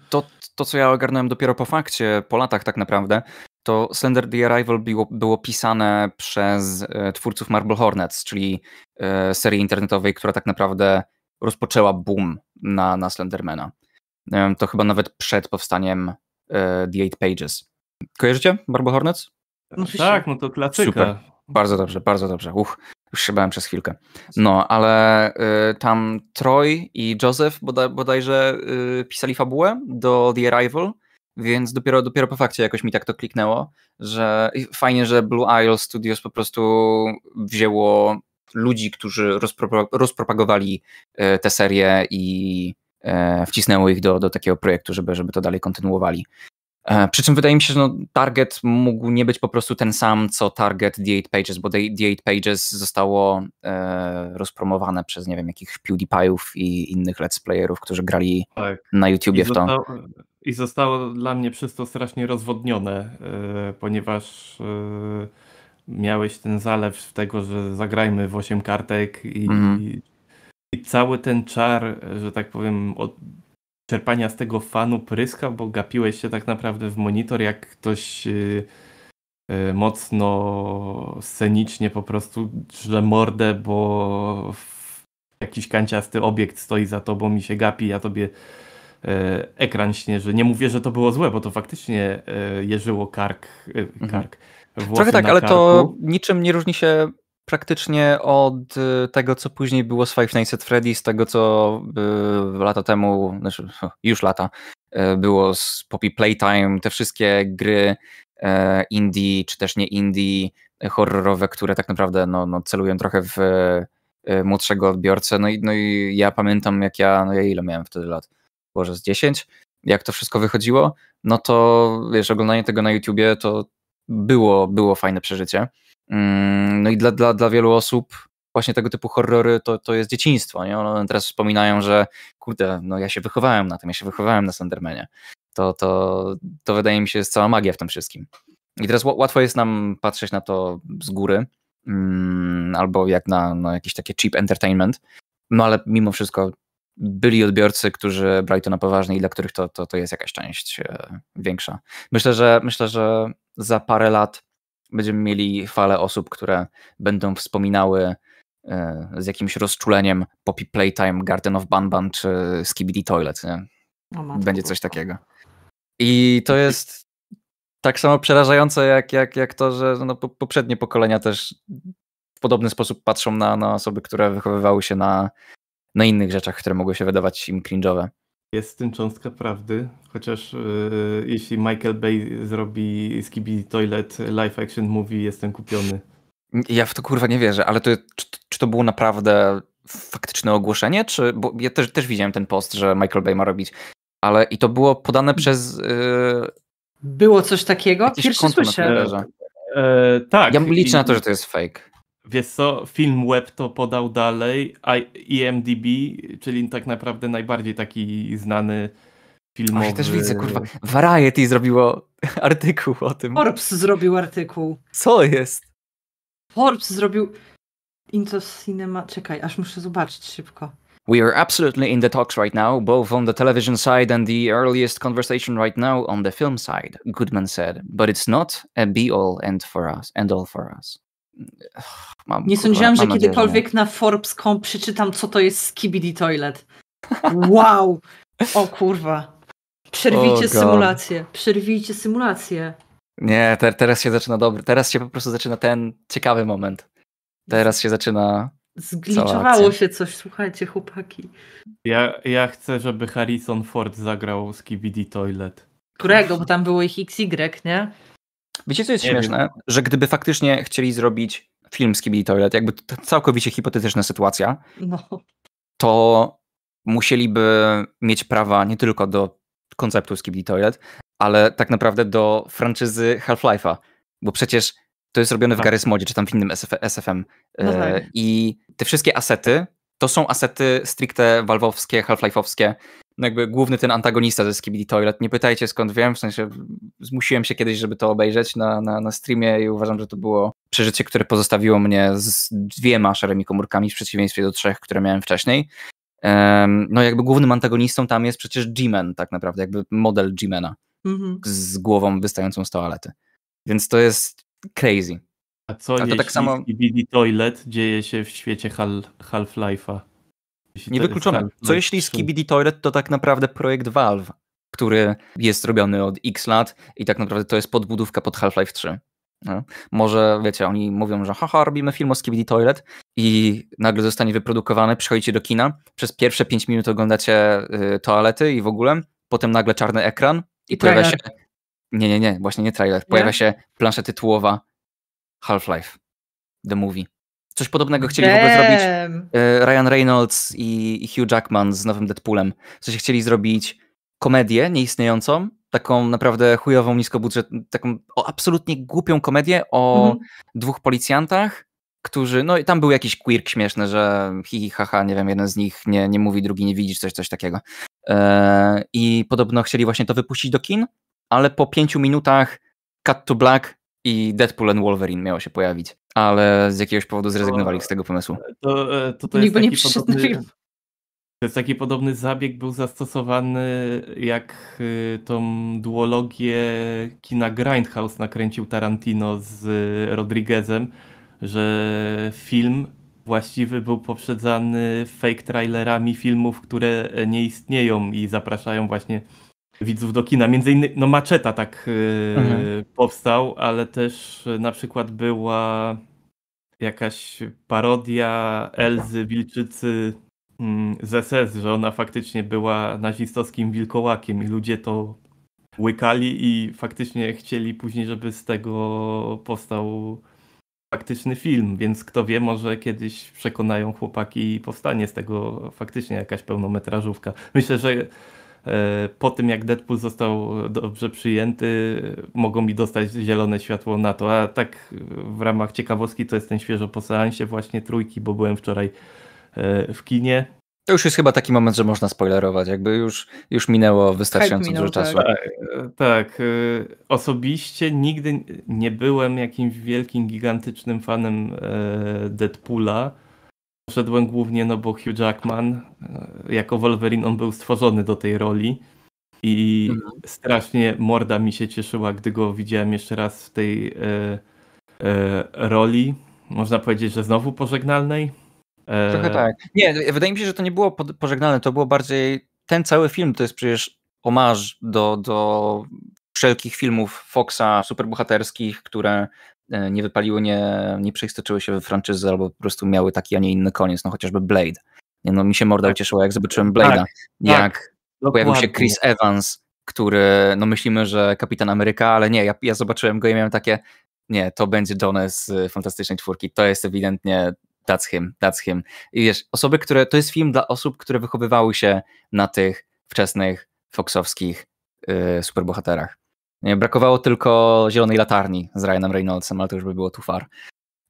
to, to, co ja ogarnąłem dopiero po fakcie, po latach tak naprawdę, to Slender The Arrival było, było pisane przez e, twórców Marble Hornets, czyli e, serii internetowej, która tak naprawdę rozpoczęła boom na, na Slendermana. E, to chyba nawet przed powstaniem The Eight Pages. Kojarzycie Marble Hornets? No, tak, no to klasyka. Super. Bardzo dobrze, bardzo dobrze. Uch. Już przez chwilkę. No, ale y, tam Troy i Joseph bodaj, bodajże y, pisali fabułę do The Arrival, więc dopiero, dopiero po fakcie jakoś mi tak to kliknęło, że fajnie, że Blue Isle Studios po prostu wzięło ludzi, którzy rozpro, rozpropagowali y, tę serię i y, wcisnęło ich do, do takiego projektu, żeby, żeby to dalej kontynuowali. E, przy czym wydaje mi się, że no, target mógł nie być po prostu ten sam, co target The 8 Pages, bo The 8 Pages zostało e, rozpromowane przez, nie wiem, jakichś PewDiePie'ów i innych let's playerów, którzy grali tak. na YouTubie I w to. Zostało, I zostało dla mnie przez to strasznie rozwodnione, y, ponieważ y, miałeś ten zalew tego, że zagrajmy w 8 kartek i, mm. i, i cały ten czar, że tak powiem, od czerpania z tego fanu pryska, bo gapiłeś się tak naprawdę w monitor, jak ktoś y, y, mocno scenicznie po prostu źle mordę, bo jakiś kanciasty obiekt stoi za tobą i się gapi, ja tobie e, ekran śnieży. Nie mówię, że to było złe, bo to faktycznie e, jeżyło kark. E, mhm. kark mhm. Trochę tak, ale karku. to niczym nie różni się praktycznie od y, tego, co później było z Five Nights at Freddy's, tego, co y, lata temu, znaczy już lata, y, było z Poppy Playtime, te wszystkie gry y, indie, czy też nie indie, horrorowe, które tak naprawdę no, no celują trochę w e, młodszego odbiorcę. No i, no i ja pamiętam, jak ja, no ja ile miałem wtedy lat? Może z 10? Jak to wszystko wychodziło? No to wiesz, oglądanie tego na YouTubie to było, było fajne przeżycie. Mm, no i dla, dla, dla wielu osób właśnie tego typu horrory to, to jest dzieciństwo. Nie? One teraz wspominają, że kurde, no ja się wychowałem na tym, ja się wychowałem na Slendermanie. To, to, to wydaje mi się jest cała magia w tym wszystkim. I teraz łatwo jest nam patrzeć na to z góry, mm, albo jak na no, jakieś takie cheap entertainment, no ale mimo wszystko byli odbiorcy, którzy brali to na poważnie i dla których to, to, to jest jakaś część e, większa. Myślę, że myślę, że za parę lat będziemy mieli falę osób, które będą wspominały e, z jakimś rozczuleniem Poppy Playtime, Garden of Banban czy Skibidi Toilet. Nie? Będzie coś takiego. I to jest tak samo przerażające jak, jak, jak to, że no, poprzednie pokolenia też w podobny sposób patrzą na, na osoby, które wychowywały się na, na innych rzeczach, które mogły się wydawać im cringe'owe. Jest w tym cząstka prawdy, chociaż e, jeśli Michael Bay zrobi Skibi Toilet live action movie, jestem kupiony. Ja w to kurwa nie wierzę, ale to, czy, czy to było naprawdę faktyczne ogłoszenie, czy, bo ja też, też widziałem ten post, że Michael Bay ma robić, ale i to było podane przez... E, było coś takiego? Pierwszy słyszę. E, e, tak. Ja liczę i... na to, że to jest fake. Wiesz co, film web to podał dalej, a IMDB, czyli tak naprawdę najbardziej taki znany filmowy. ja też widzę, kurwa, Variety zrobiło artykuł o tym. Forbes zrobił artykuł. Co jest? Forbes zrobił Into Cinema, czekaj, aż muszę zobaczyć szybko. We are absolutely in the talks right now, both on the television side and the earliest conversation right now on the film side, Goodman said. But it's not a be all and for us and all for us. Mam, nie sądziłam, że kiedykolwiek na Forbes.com przeczytam, co to jest skibidi toilet. Wow! O kurwa. Przerwijcie oh symulację. Przerwijcie symulację. Nie, te, teraz się zaczyna dobry. Teraz się po prostu zaczyna ten ciekawy moment. Teraz się zaczyna. Zgliczowało się coś, słuchajcie, chłopaki. Ja, ja chcę, żeby Harrison Ford zagrał z KBD Toilet. Którego? Bo tam było ich XY, nie? Wiecie, co jest nie śmieszne? Wiem. Że gdyby faktycznie chcieli zrobić film z Kibli Toilet, jakby całkowicie hipotetyczna sytuacja, no. to musieliby mieć prawa nie tylko do konceptu z Kibli Toilet, ale tak naprawdę do franczyzy Half-Life'a, bo przecież to jest robione w tak. Garry's Modzie, czy tam w innym SF SFM. No tak. E, I te wszystkie asety to są asety stricte Valveowskie, Half-Life'owskie jakby główny ten antagonista ze Skibidi Toilet. Nie pytajcie skąd wiem, w sensie zmusiłem się kiedyś, żeby to obejrzeć na, na, na streamie i uważam, że to było przeżycie, które pozostawiło mnie z dwiema szarymi komórkami w przeciwieństwie do trzech, które miałem wcześniej. Um, no jakby głównym antagonistą tam jest przecież g tak naprawdę, jakby model G-Mana mhm. z głową wystającą z toalety. Więc to jest crazy. A co A to jeśli tak samo... Skibidi Toilet dzieje się w świecie Half-Life'a? Niewykluczone. Co jeśli Skibidi Toilet to tak naprawdę projekt Valve, który jest robiony od X lat i tak naprawdę to jest podbudówka pod Half-Life 3. No. Może, wiecie, oni mówią, że haha, robimy film o Skibidi Toilet i nagle zostanie wyprodukowany, przychodzicie do kina, przez pierwsze 5 minut oglądacie y, toalety i w ogóle, potem nagle czarny ekran i, I pojawia trailer. się... Nie, nie, nie, właśnie nie trailer. Pojawia nie? się plansza tytułowa Half-Life, the movie. Coś podobnego chcieli Damn. w ogóle zrobić e, Ryan Reynolds i Hugh Jackman z nowym Deadpoolem. Coś chcieli zrobić komedię nieistniejącą, taką naprawdę chujową, niskobudżet, taką o, absolutnie głupią komedię o mhm. dwóch policjantach, którzy, no i tam był jakiś quirk śmieszny, że hi, hi haha, nie wiem, jeden z nich nie, nie mówi, drugi nie widzi, coś, coś takiego. E, I podobno chcieli właśnie to wypuścić do kin, ale po pięciu minutach cut to black, i Deadpool and Wolverine miało się pojawić, ale z jakiegoś powodu zrezygnowali z tego pomysłu. To, e, e, to, to jest Nikt podobny, to jest taki podobny zabieg był zastosowany, jak y, tą duologię kina Grindhouse nakręcił Tarantino z y, Rodriguezem, że film właściwy był poprzedzany fake trailerami filmów, które e, nie istnieją i zapraszają właśnie widzów do kina. Między innymi, no Maczeta tak y, mhm. powstał, ale też y, na przykład była jakaś parodia Elzy Wilczycy mm, z SS, że ona faktycznie była nazistowskim wilkołakiem i ludzie to łykali i faktycznie chcieli później, żeby z tego powstał faktyczny film, więc kto wie, może kiedyś przekonają chłopaki i powstanie z tego faktycznie jakaś pełnometrażówka. Myślę, że E, po tym jak Deadpool został e, dobrze przyjęty, mogą mi dostać zielone światło na to. A tak w ramach ciekawostki to jestem świeżo po seansie właśnie trójki, bo byłem wczoraj e, w kinie. To już jest chyba taki moment, że można spoilerować, jakby już, już minęło wystarczająco minął, dużo tak. czasu. Tak, tak, osobiście nigdy nie byłem jakimś wielkim, gigantycznym fanem Deadpoola wszedłem głównie, no bo Hugh Jackman e, jako Wolverine on był stworzony do tej roli i mhm. strasznie morda mi się cieszyła, gdy go widziałem jeszcze raz w tej e, e, roli, można powiedzieć, że znowu pożegnalnej. E... Trochę tak. Nie, wydaje mi się, że to nie było pożegnalne, to było bardziej ten cały film to jest przecież omarz do, do wszelkich filmów Foxa superbohaterskich, które E, nie wypaliły, nie, nie przeistoczyły się we franczyzy albo po prostu miały taki, a nie inny koniec, no chociażby Blade. Nie, no mi się morda tak. ucieszyła, jak zobaczyłem Blade'a, tak, tak. jak tak, pojawił dokładnie. się Chris Evans, który, no myślimy, że Kapitan Ameryka, ale nie, ja, ja zobaczyłem go i miałem takie, nie, to będzie John z y, Fantastycznej Czwórki, to jest ewidentnie that's him, that's him. I wiesz, osoby, które, to jest film dla osób, które wychowywały się na tych wczesnych foxowskich yy, superbohaterach. Brakowało tylko zielonej latarni z Ryanem Reynoldsem, ale to już by było too far.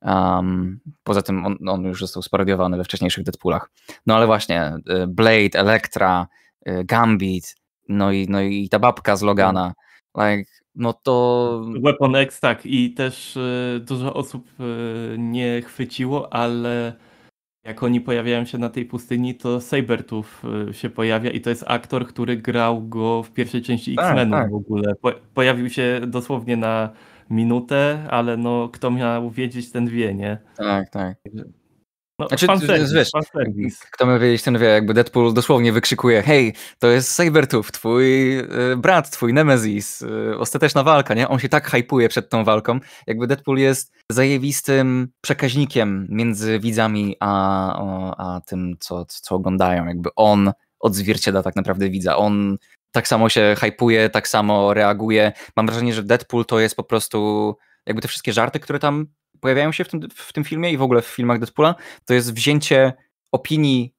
Um, poza tym on, on, już został sparodiowany we wcześniejszych Deadpoolach. No ale właśnie, y, Blade, Elektra, y, Gambit, no i, no i ta babka z Logana. Like, no to. Weapon X, tak. I też y, dużo osób y, nie chwyciło, ale jak oni pojawiają się na tej pustyni, to Sabertooth y, się pojawia i to jest aktor, który grał go w pierwszej części tak, x menu tak. w ogóle. Po, pojawił się dosłownie na minutę, ale no kto miał wiedzieć, ten wie, nie? Tak, tak. No, znaczy, fanserwis, wiesz, fanserwis. kto miał wiedzieć, ten wie, jakby Deadpool dosłownie wykrzykuje hej, to jest Sabertooth, twój y, brat, twój Nemesis, y, ostateczna walka, nie? On się tak hypuje przed tą walką, jakby Deadpool jest zajewistym przekaźnikiem między widzami a, a, a tym, co, co oglądają, jakby on odzwierciedla tak naprawdę widza, on tak samo się hypuje, tak samo reaguje, mam wrażenie, że Deadpool to jest po prostu jakby te wszystkie żarty, które tam pojawiają się w tym, w tym filmie i w ogóle w filmach Deadpoola, to jest wzięcie opinii,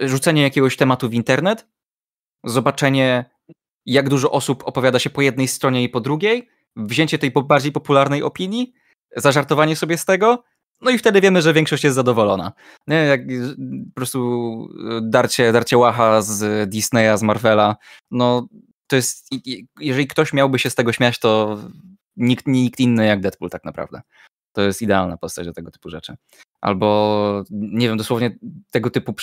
rzucenie jakiegoś tematu w internet, zobaczenie jak dużo osób opowiada się po jednej stronie i po drugiej, wzięcie tej bardziej popularnej opinii, zażartowanie sobie z tego, no i wtedy wiemy, że większość jest zadowolona. Nie, jak po prostu e, darcie, darcie łacha z Disneya, z Marvela, no to jest, jeżeli ktoś miałby się z tego śmiać, to nikt, nikt inny jak Deadpool tak naprawdę to jest idealna postać do tego typu rzeczy. Albo, nie wiem, dosłownie tego typu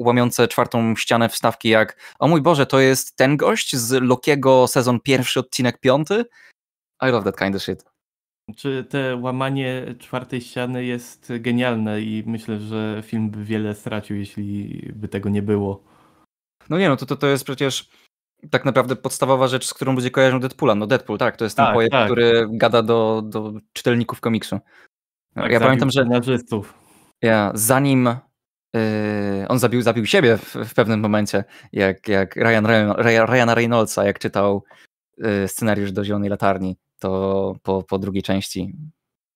łamiące czwartą ścianę wstawki jak o mój Boże, to jest ten gość z Lokiego sezon pierwszy, odcinek piąty? I love that kind of shit. Czy te łamanie czwartej ściany jest genialne i myślę, że film by wiele stracił, jeśli by tego nie było. No nie no, to, to, to jest przecież tak naprawdę podstawowa rzecz, z którą ludzie kojarzą Deadpoola. No Deadpool, tak, to jest tak, ten projekt, tak. który gada do, do czytelników komiksu. tak, ja pamiętam, że... Ja, zanim yy, on zabił, zabił siebie w, w, pewnym momencie, jak, jak Ryan, Ryan, Ryana Reynoldsa, jak czytał yy, scenariusz do Zielonej Latarni, to po, po drugiej części,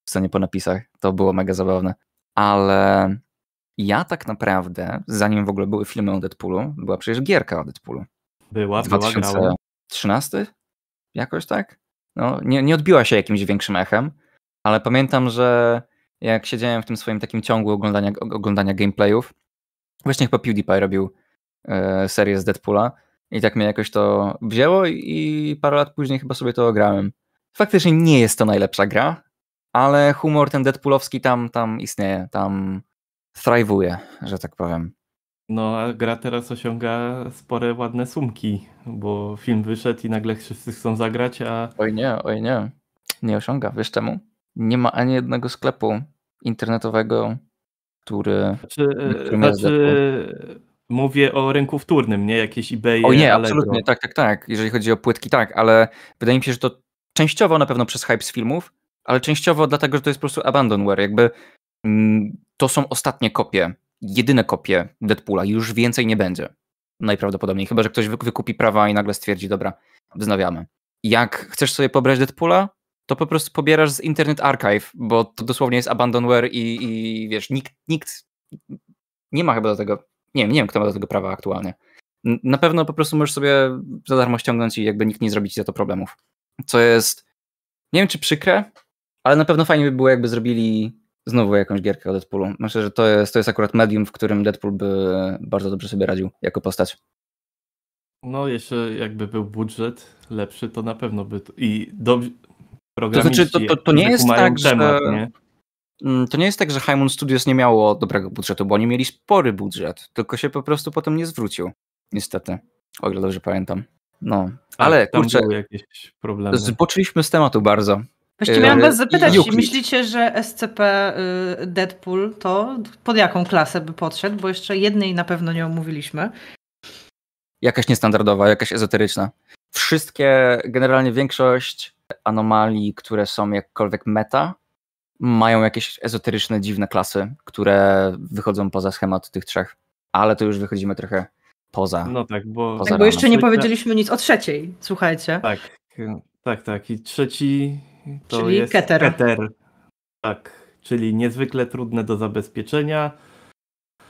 w scenie po napisach, to było mega zabawne. Ale ja tak naprawdę, zanim w ogóle były filmy o Deadpoolu, była przecież gierka o Deadpoolu. Była, 2000... była, Jakoś tak? No, nie, nie odbiła się jakimś większym echem, ale pamiętam, że jak siedziałem w tym swoim takim ciągu oglądania, oglądania gameplayów, właśnie chyba PewDiePie robił e, serię z Deadpoola i tak mnie jakoś to wzięło i parę lat później chyba sobie to grałem. Faktycznie nie jest to najlepsza gra, ale humor ten deadpoolowski tam, tam istnieje, tam thriveuje, że tak powiem. No, a gra teraz osiąga spore, ładne sumki, bo film wyszedł i nagle wszyscy chcą zagrać, a... Oj nie, oj nie. Nie osiąga. Wiesz czemu? Nie ma ani jednego sklepu internetowego, który... Znaczy, znaczy mówię o rynku wtórnym, nie? Jakieś eBay, O nie, absolutnie, tak, tak, tak. Jeżeli chodzi o płytki, tak, ale wydaje mi się, że to częściowo na pewno przez hype z filmów, ale częściowo dlatego, że to jest po prostu abandonware. Jakby mm, to są ostatnie kopie jedyne kopie Deadpoola, już więcej nie będzie. Najprawdopodobniej, chyba że ktoś wykupi prawa i nagle stwierdzi, dobra, wznawiamy. Jak chcesz sobie pobrać Deadpoola, to po prostu pobierasz z Internet Archive, bo to dosłownie jest abandonware i, i wiesz, nikt, nikt nie ma chyba do tego, nie wiem, nie wiem kto ma do tego prawa aktualnie. Na pewno po prostu możesz sobie za darmo ściągnąć i jakby nikt nie zrobi ci za to problemów. Co jest, nie wiem czy przykre, ale na pewno fajnie by było jakby zrobili znowu jakąś gierkę o Deadpoolu. Myślę, że to jest, to jest akurat medium, w którym Deadpool by bardzo dobrze sobie radził jako postać. No, jeszcze jakby był budżet lepszy, to na pewno by. To... I dobrze. To znaczy, to, to, to nie jest tak, temat, że. Nie? Mm, to nie jest tak, że Hymon Studios nie miało dobrego budżetu, bo oni mieli spory budżet, tylko się po prostu potem nie zwrócił. Niestety. O ile dobrze pamiętam. No, tak, ale tak, kurczę, jakieś problemy. zboczyliśmy z tematu bardzo. Właściwie e, miałam was zapytać, myślicie, że SCP y, Deadpool to pod jaką klasę by podszedł? Bo jeszcze jednej na pewno nie omówiliśmy. Jakaś niestandardowa, jakaś ezoteryczna. Wszystkie, generalnie większość anomalii, które są jakkolwiek meta, mają jakieś ezoteryczne, dziwne klasy, które wychodzą poza schemat tych trzech. Ale to już wychodzimy trochę poza. No tak, bo, tak, bo jeszcze nie powiedzieliśmy nic o trzeciej, słuchajcie. Tak, tak, tak. I trzeci to czyli jest keter. keter. Tak, czyli niezwykle trudne do zabezpieczenia.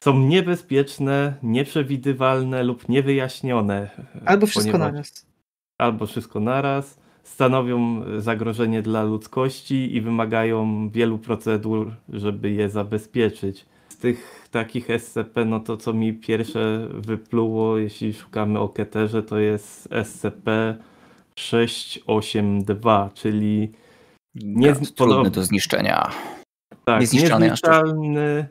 Są niebezpieczne, nieprzewidywalne lub niewyjaśnione. Albo wszystko naraz. Albo wszystko naraz. Stanowią zagrożenie dla ludzkości i wymagają wielu procedur, żeby je zabezpieczyć. Z tych takich SCP, no to co mi pierwsze wypluło, jeśli szukamy o keterze, to jest SCP 682, czyli nie do zniszczenia. Tak, niezniszczalny,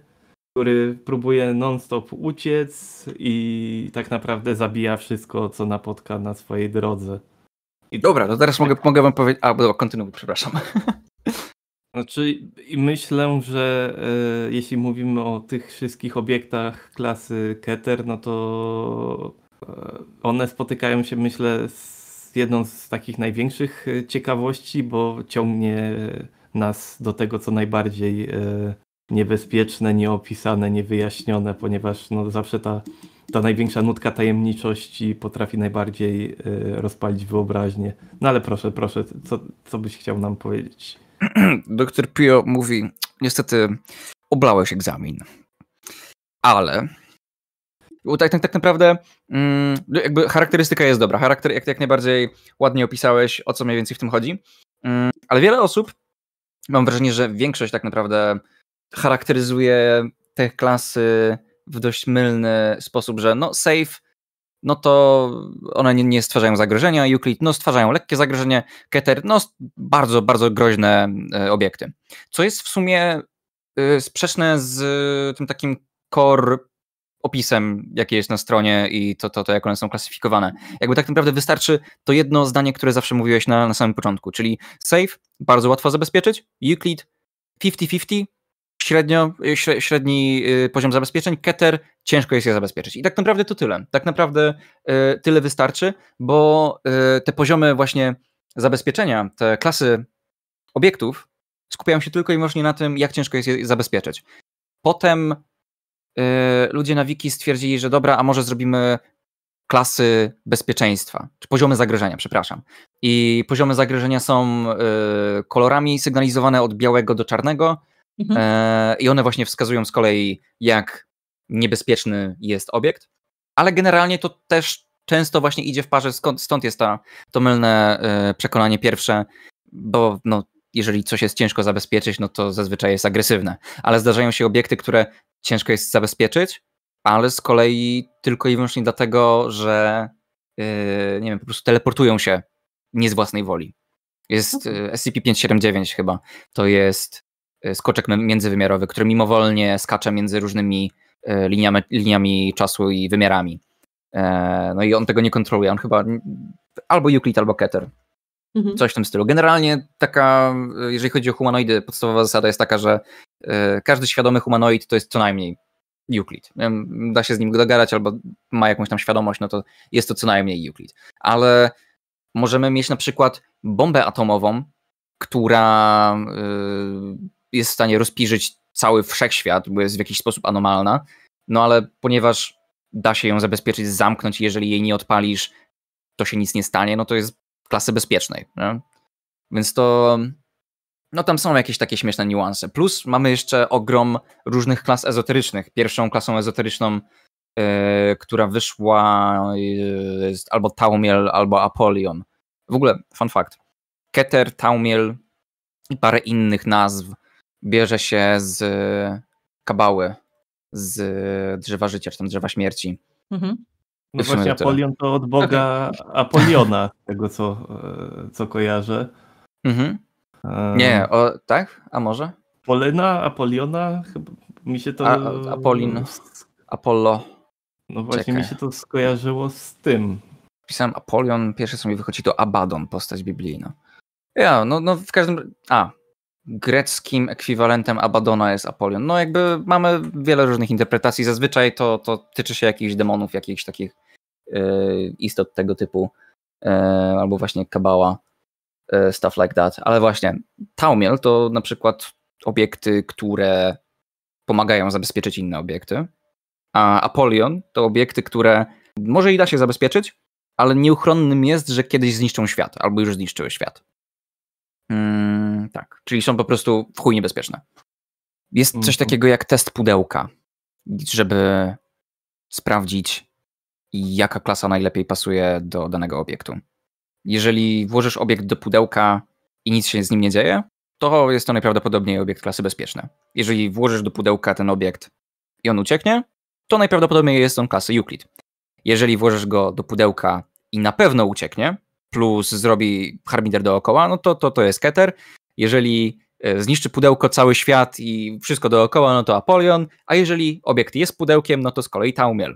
który próbuje non-stop uciec i tak naprawdę zabija wszystko, co napotka na swojej drodze. I dobra, to teraz mogę, mogę wam powiedzieć... A, bo kontynuuj, przepraszam. Znaczy, myślę, że e, jeśli mówimy o tych wszystkich obiektach klasy Keter, no to e, one spotykają się, myślę, z jedną z takich największych e, ciekawości, bo ciągnie e, nas do tego, co najbardziej e, niebezpieczne, nieopisane, niewyjaśnione, ponieważ no, zawsze ta, ta największa nutka tajemniczości potrafi najbardziej rozpalić wyobraźnię. No ale proszę, proszę, co, co byś chciał nam powiedzieć? Doktor Pio mówi, niestety oblałeś egzamin, ale tak, tak, tak naprawdę mm, no, jakby charakterystyka jest dobra. Charakter jak, jak najbardziej ładnie opisałeś, o co mniej więcej w tym chodzi. Mm, ale wiele osób, mam wrażenie, że większość tak naprawdę charakteryzuje te klasy w dość mylny sposób, że no safe, no to one nie, nie stwarzają zagrożenia, Euclid, no stwarzają lekkie zagrożenie, Keter, no bardzo, bardzo groźne e, obiekty. Co jest w sumie e, sprzeczne z e, tym takim core opisem, jakie jest na stronie i to, to, to, jak one są klasyfikowane. Jakby tak naprawdę wystarczy to jedno zdanie, które zawsze mówiłeś na, na samym początku, czyli safe, bardzo łatwo zabezpieczyć, Euclid 50-50, średnio, y, średni y, poziom zabezpieczeń, Keter, ciężko jest je zabezpieczyć. I tak naprawdę to tyle. Tak naprawdę y, tyle wystarczy, bo te poziomy właśnie zabezpieczenia, te klasy obiektów skupiają się tylko i wyłącznie na tym, jak ciężko jest je zabezpieczyć. Potem Y, ludzie na Wiki stwierdzili, że dobra, a może zrobimy klasy bezpieczeństwa, czy poziomy zagrożenia, przepraszam. I poziomy zagrożenia są y, kolorami sygnalizowane od białego do czarnego mhm. Y, i one właśnie wskazują z kolei, jak niebezpieczny jest obiekt. Ale generalnie to też często właśnie idzie w parze, stąd jest ta, to mylne przekonanie pierwsze, bo no, jeżeli coś jest ciężko zabezpieczyć, no to zazwyczaj jest agresywne. Ale zdarzają się obiekty, które ciężko jest zabezpieczyć, ale z kolei tylko i wyłącznie dlatego, że yy, nie wiem, po prostu teleportują się nie z własnej woli. Jest yy, SCP-579 chyba. To jest y, skoczek międzywymiarowy, który mimowolnie skacze między różnymi y, liniami, liniami czasu i wymiarami. E, no i on tego nie kontroluje. On chyba mm, albo Euclid, albo Keter. Mhm. Coś w tym stylu. Generalnie taka, jeżeli chodzi o humanoidy, podstawowa zasada jest taka, że E, każdy świadomy humanoid to jest co najmniej Euclid. Da się z nim dogadać albo ma jakąś tam świadomość, no to jest to co najmniej Euclid. Ale możemy mieć na przykład bombę atomową, która y, jest w stanie rozpiżyć cały wszechświat, bo jest w jakiś sposób anomalna, no ale ponieważ da się ją zabezpieczyć, zamknąć, jeżeli jej nie odpalisz, to się nic nie stanie, no to jest klasy bezpiecznej. Nie? Więc to no tam są jakieś takie śmieszne niuanse. Plus mamy jeszcze ogrom różnych klas ezoterycznych. Pierwszą klasą ezoteryczną, yy, e, która wyszła yy, jest albo Taumiel, albo Apolion. W ogóle, fun fact, Keter, Taumiel i parę innych nazw bierze się z e, kabały, z drzewa życia, czy tam drzewa śmierci. Mhm. No właśnie Apolion to od Boga okay. Apoliona, tego co, co kojarzę. Mhm. Nie, o, tak? A może? Polena, Apoliona, chyba mi się to... A, Apolin, Apollo. No właśnie Czekaj. mi się to skojarzyło z tym. Pisałem Apolion, pierwsze co mi wychodzi to Abaddon, postać biblijna. Ja, no, no w każdym... A, greckim ekwiwalentem Abadona jest Apolion. No jakby mamy wiele różnych interpretacji, zazwyczaj to, to tyczy się jakichś demonów, jakichś takich yy, istot tego typu, yy, albo właśnie kabała E, stuff like that. Ale właśnie, Taumiel to na przykład obiekty, które pomagają zabezpieczyć inne obiekty, a Apolion to obiekty, które może i da się zabezpieczyć, ale nieuchronnym jest, że kiedyś zniszczą świat, albo już zniszczyły świat. Mm, tak, czyli są po prostu w chuj niebezpieczne. Jest mhm. coś takiego jak test pudełka, żeby sprawdzić, jaka klasa najlepiej pasuje do danego obiektu jeżeli włożysz obiekt do pudełka i nic się z nim nie dzieje, to jest to najprawdopodobniej obiekt klasy bezpieczne. Jeżeli włożysz do pudełka ten obiekt i on ucieknie, to najprawdopodobniej jest on klasy Euclid. Jeżeli włożysz go do pudełka i na pewno ucieknie, plus zrobi harmider dookoła, no to to, to jest Keter. Jeżeli e, zniszczy pudełko cały świat i wszystko dookoła, no to Apolion, a jeżeli obiekt jest pudełkiem, no to z kolei Taumiel.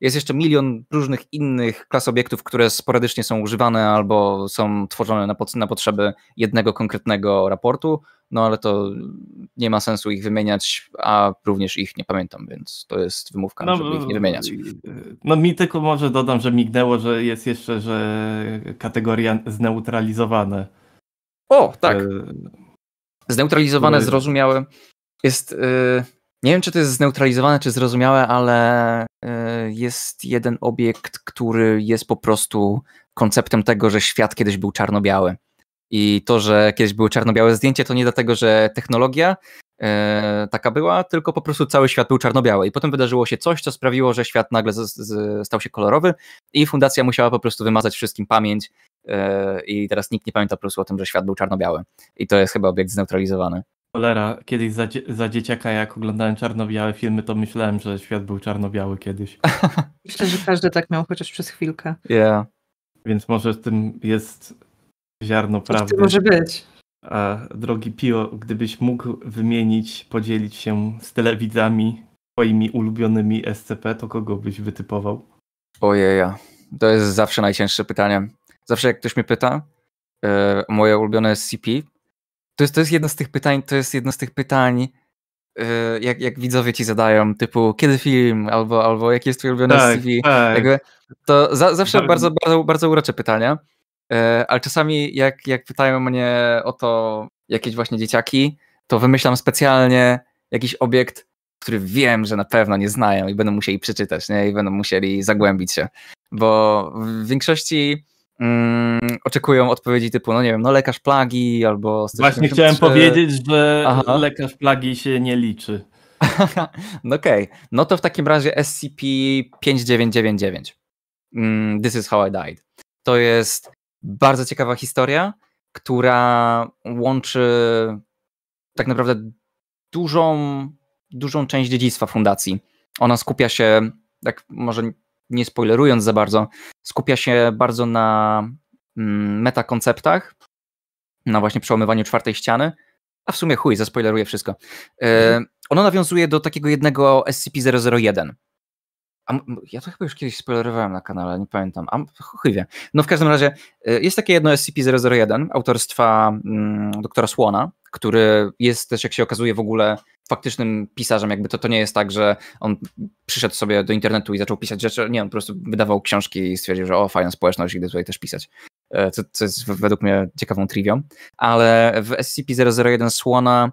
Jest jeszcze milion różnych innych klas obiektów, które sporadycznie są używane albo są tworzone na, pod, na potrzeby jednego konkretnego raportu, no ale to nie ma sensu ich wymieniać, a również ich nie pamiętam, więc to jest wymówka, no, żeby ich nie wymieniać. No mi tylko może dodam, że mignęło, że jest jeszcze, że kategoria zneutralizowane. O, tak. E, zneutralizowane, zrozumiałe. Jest... Yy nie wiem, czy to jest zneutralizowane, czy zrozumiałe, ale e, jest jeden obiekt, który jest po prostu konceptem tego, że świat kiedyś był czarno-biały. I to, że kiedyś były czarno-białe zdjęcie, to nie dlatego, że technologia e, taka była, tylko po prostu cały świat był czarno-biały. I potem wydarzyło się coś, co sprawiło, że świat nagle z, z, stał się kolorowy i fundacja musiała po prostu wymazać wszystkim pamięć e, i teraz nikt nie pamięta po prostu o tym, że świat był czarno-biały. I to jest chyba obiekt zneutralizowany. Cholera, kiedyś za, dzie za dzieciaka jak oglądałem czarno-białe filmy, to myślałem, że świat był czarno-biały kiedyś. Myślę, że każdy tak miał chociaż przez chwilkę. Yeah. Więc może w tym jest ziarno Coś prawdy. może być. A, drogi Pio, gdybyś mógł wymienić, podzielić się z telewidzami twoimi ulubionymi SCP, to kogo byś wytypował? Ojeja, to jest zawsze najcięższe pytanie. Zawsze jak ktoś mnie pyta, yy, moje ulubione SCP, to jest, to jest jedno z tych pytań, to jest jedno z tych pytań, yy, jak, jak widzowie ci zadają, typu kiedy film, albo, albo jakie jest twój ulubiony tak, CV. Tak. Jakby, to za, zawsze tak. bardzo, bardzo, bardzo urocze pytania, yy, ale czasami jak, jak pytają mnie o to jakieś właśnie dzieciaki, to wymyślam specjalnie jakiś obiekt, który wiem, że na pewno nie znają i będą musieli przeczytać, nie? I będą musieli zagłębić się. Bo w większości Mm, oczekują odpowiedzi typu, no nie wiem, no lekarz plagi albo... Właśnie chciałem powiedzieć, że Aha. lekarz plagi się nie liczy. no okej, okay. no to w takim razie SCP-5999. Mm, This is how I died. To jest bardzo ciekawa historia, która łączy tak naprawdę dużą, dużą część dziedzictwa fundacji. Ona skupia się, tak może nie spoilerując za bardzo, skupia się bardzo na mm, metakonceptach, na właśnie przełamywaniu czwartej ściany, a w sumie chuj, zaspoileruję wszystko. E, mhm. ono nawiązuje do takiego jednego SCP-001. A, ja to chyba już kiedyś spoilerowałem na kanale, nie pamiętam. A, chuj wie. No w każdym razie e, jest takie jedno SCP-001 autorstwa mm, doktora Słona, który jest też, jak się okazuje, w ogóle faktycznym pisarzem, jakby to, to nie jest tak, że on przyszedł sobie do internetu i zaczął pisać rzeczy, nie, on po prostu wydawał książki i stwierdził, że o, fajna społeczność, idę tutaj też pisać, e, co, co jest według mnie ciekawą trivią, ale w SCP-001 Słona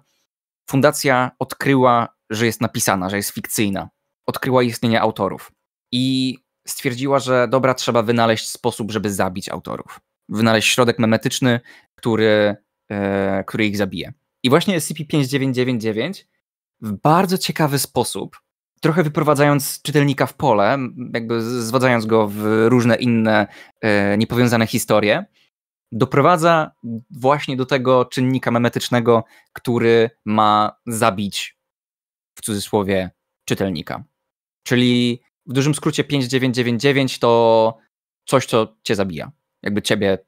fundacja odkryła, że jest napisana, że jest fikcyjna, odkryła istnienie autorów i stwierdziła, że dobra, trzeba wynaleźć sposób, żeby zabić autorów, wynaleźć środek memetyczny, który, e, który ich zabije. I właśnie SCP-5999 w bardzo ciekawy sposób, trochę wyprowadzając czytelnika w pole, jakby zwadzając go w różne inne e, niepowiązane historie, doprowadza właśnie do tego czynnika memetycznego, który ma zabić w cudzysłowie czytelnika. Czyli w dużym skrócie 5999 to coś, co cię zabija. Jakby ciebie